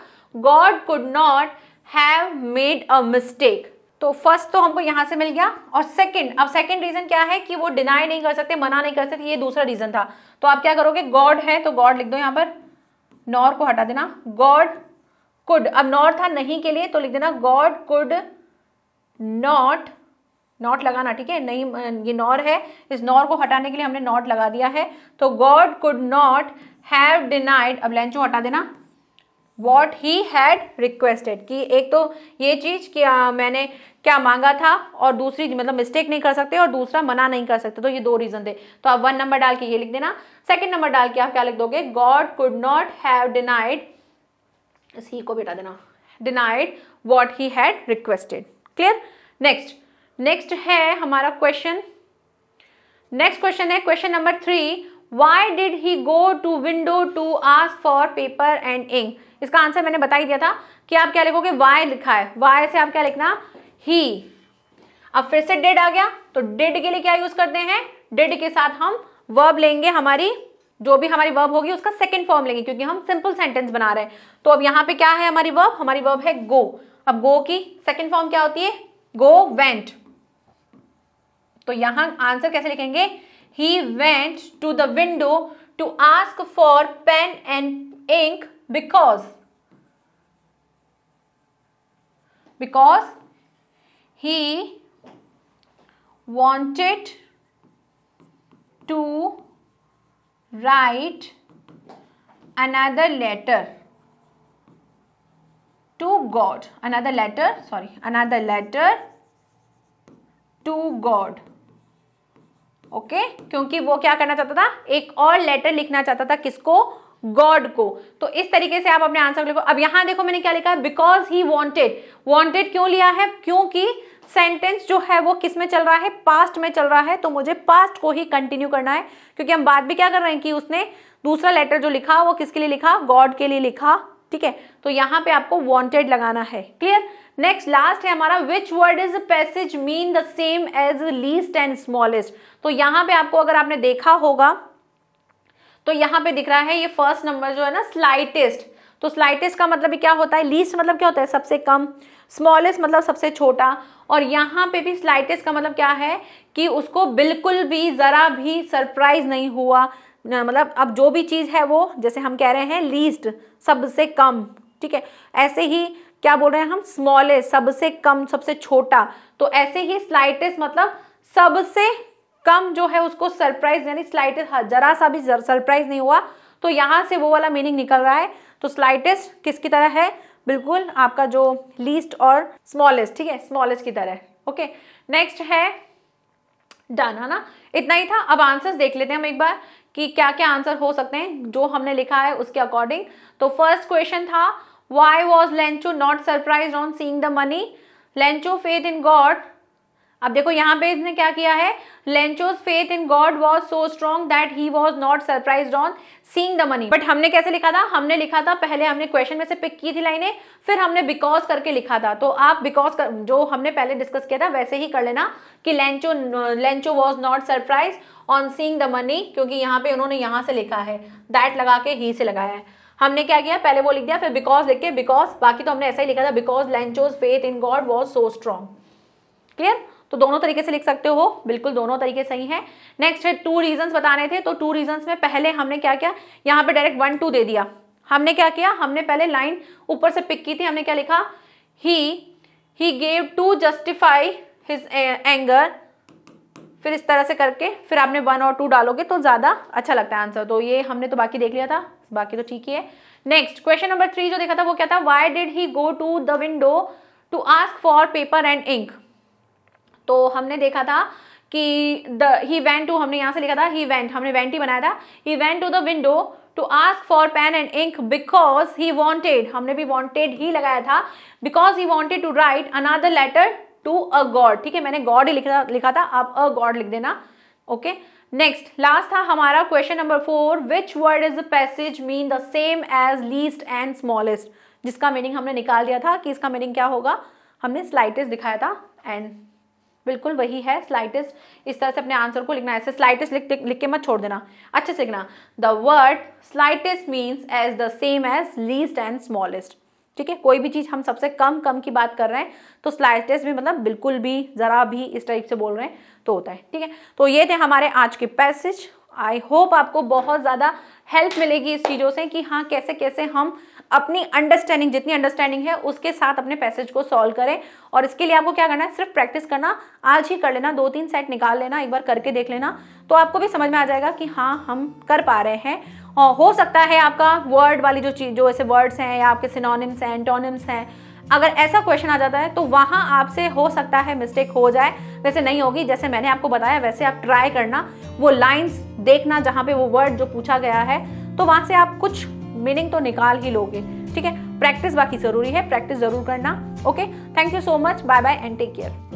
God could not have made a mistake तो फर्स्ट तो हमको यहां से मिल गया और सेकंड अब सेकंड रीजन क्या है कि वो डिनाई नहीं कर सकते मना नहीं कर सकते ये दूसरा रीजन था तो आप क्या करोगे गॉड है तो गॉड लिख दो यहां पर नॉर को हटा देना गॉड कुड अब नॉर था नहीं के लिए तो लिख देना गॉड कुड नॉट नॉट लगाना ठीक है नहीं ये नॉर है इस नॉर को हटाने के लिए हमने नॉट लगा दिया है तो God could not have denied अब लेंचो हटा देना वॉट ही हैड रिक्वेस्टेड कि एक तो ये चीज़ कि आ, मैंने क्या मांगा था और दूसरी मतलब मिस्टेक नहीं कर सकते और दूसरा मना नहीं कर सकते तो ये दो रीज़न थे तो आप वन नंबर डाल के ये लिख देना सेकेंड नंबर डाल के आप क्या लिख दोगे God could not have denied इस ही को बेटा देना denied what he had requested clear next next है हमारा क्वेश्चन नेक्स्ट क्वेश्चन है question number three why did he go to window to ask for paper and ink इसका answer मैंने बता ही दिया था कि आप क्या लिखोगे वाई लिखा है वाई से आप क्या लिखना ही अब फिर से डेड आ गया तो डेड के लिए क्या यूज करते हैं डेड के साथ हम वर्ब लेंगे हमारी जो भी हमारी वर्ब होगी उसका सेकंड फॉर्म लेंगे क्योंकि हम सिंपल सेंटेंस बना रहे हैं तो अब यहां पे क्या है हमारी वर्ब हमारी वर्ब है गो अब गो की सेकंड फॉर्म क्या होती है गो वेंट तो यहां आंसर कैसे लिखेंगे he went to the window to ask for pen and ink because because he wanted to write another letter to God another letter sorry another letter to God okay क्योंकि वो क्या करना चाहता था एक और लेटर लिखना चाहता था किसको गॉड को तो इस तरीके से आप अपने आंसर लिखो अब यहां देखो मैंने क्या लिखा है बिकॉज ही वॉन्टेड वॉन्टेड क्यों लिया है क्योंकि सेंटेंस जो है वो किस में चल रहा है पास्ट में चल रहा है तो मुझे पास्ट को ही कंटिन्यू करना है क्योंकि हम बात भी क्या कर रहे हैं कि उसने दूसरा लेटर जो लिखा वो किसके लिए लिखा गॉड के लिए लिखा ठीक है तो यहाँ पे आपको वॉन्टेड लगाना है क्लियर नेक्स्ट लास्ट है हमारा which word is passage mean the same as least and smallest तो यहां पे आपको अगर आपने देखा होगा तो यहां पे दिख रहा है ये फर्स्ट नंबर जो है ना स्लाइटेस्ट तो स्लाइटेस्ट का मतलब क्या होता है लीस्ट मतलब क्या होता है सबसे कम स्मॉलेस्ट मतलब सबसे छोटा और यहां पे भी स्लाइटेस्ट का मतलब क्या है कि उसको बिल्कुल भी ज़रा भी सरप्राइज नहीं हुआ मतलब अब जो भी चीज़ है वो जैसे हम कह रहे हैं लीस्ट सबसे कम ठीक है ऐसे ही क्या बोल रहे हैं हम स्मॉलेस्ट सबसे कम सबसे छोटा तो ऐसे ही स्लाइटेस्ट मतलब सबसे कम जो है उसको सरप्राइज यानी स्लाइटेस्ट हाँ, जरा सा भी सरप्राइज नहीं हुआ तो यहां से वो वाला मीनिंग निकल रहा है तो स्लाइटेस्ट किसकी तरह है बिल्कुल आपका जो लीस्ट और स्मॉलेस्ट ठीक है स्मॉलेस्ट की तरह ओके नेक्स्ट है डन है ना इतना ही था अब आंसर्स देख लेते हैं हम एक बार कि क्या क्या आंसर हो सकते हैं जो हमने लिखा है उसके अकॉर्डिंग तो फर्स्ट क्वेश्चन था Why was Lencho not surprised on seeing the money? Lencho faith in God. अब देखो यहाँ पे इसने क्या किया है Lencho's faith in God was so strong that he was not surprise on seeing the money but हमने कैसे लिखा था हमने लिखा था पहले हमने क्वेश्चन में से पिक की थी लाइनें फिर हमने बिकॉज करके लिखा था तो आप बिकॉज कर जो हमने पहले डिस्कस किया था वैसे ही कर लेना कि Lencho Lencho was not surprise on seeing the money क्योंकि यहाँ पे उन्होंने यहाँ से लिखा है दैट लगा के ही से लगाया है हमने क्या किया पहले वो लिख दिया फिर बिकॉज लिख के बिकॉज बाकी तो हमने ऐसा ही लिखा था because Lencho's faith in God was so strong clear तो दोनों तरीके से लिख सकते हो बिल्कुल दोनों तरीके सही हैं नेक्स्ट है टू रीजंस बताने थे तो टू रीजंस में पहले हमने क्या किया यहां पे डायरेक्ट वन टू दे दिया हमने क्या किया हमने पहले लाइन ऊपर से पिक की थी हमने क्या लिखा ही he gave to justify his anger फिर इस तरह से करके फिर आपने वन और टू डालोगे तो ज़्यादा अच्छा लगता है आंसर तो ये हमने तो बाकी देख लिया था बाकी तो ठीक ही है नेक्स्ट क्वेश्चन नंबर थ्री जो देखा था वो क्या था why did he go to the window to ask for paper and ink तो हमने देखा था कि द ही वेंट टू हमने यहाँ से लिखा था ही वेंट हमने वेंट ही बनाया था he went to the window to ask for pen and ink because he wanted हमने भी वॉन्टेड ही लगाया था because he wanted to write another letter to a God ठीक है मैंने गॉड ही लिखा लिखा था आप अ गॉड लिख देना ओके okay? नेक्स्ट लास्ट था हमारा question number four which word is a passage mean the same as least and smallest जिसका मीनिंग हमने निकाल दिया था कि इसका मीनिंग क्या होगा हमने स्लाइटेस्ट दिखाया था एंड बिल्कुल वही है स्लाइटेस्ट इस तरह से अपने आंसर को लिखना ऐसे स्लाइटेस्ट लिख लिख के मत छोड़ देना अच्छे से लिखना the word slightest means as the same as least and smallest ठीक है कोई भी चीज़ हम सबसे कम कम की बात कर रहे हैं तो स्लाइटेस्ट भी मतलब बिल्कुल भी ज़रा भी इस टाइप से बोल रहे हैं तो होता है ठीक है तो ये थे हमारे आज के पैसेज आई होप आपको बहुत ज़्यादा हेल्प मिलेगी इस चीज़ों से कि हाँ कैसे कैसे हम अपनी अंडरस्टैंडिंग जितनी अंडरस्टैंडिंग है उसके साथ अपने पैसेज को सॉल्व करें और इसके लिए आपको क्या करना है सिर्फ प्रैक्टिस करना आज ही कर लेना दो तीन सेट निकाल लेना एक बार करके देख लेना तो आपको भी समझ में आ जाएगा कि हाँ हम कर पा रहे हैं और हो सकता है आपका वर्ड वाली जो चीज़ जो ऐसे वर्ड्स हैं या आपके सिनोनिम्स हैं एंटोनिम्स हैं अगर ऐसा क्वेश्चन आ जाता है तो वहां आपसे हो सकता है मिस्टेक हो जाए वैसे नहीं होगी जैसे मैंने आपको बताया वैसे आप ट्राई करना वो लाइन्स देखना जहां पे वो वर्ड जो पूछा गया है तो वहां से आप कुछ मीनिंग तो निकाल ही लोगे ठीक है प्रैक्टिस बाकी ज़रूरी है प्रैक्टिस ज़रूर करना okay thank you so much bye bye and take care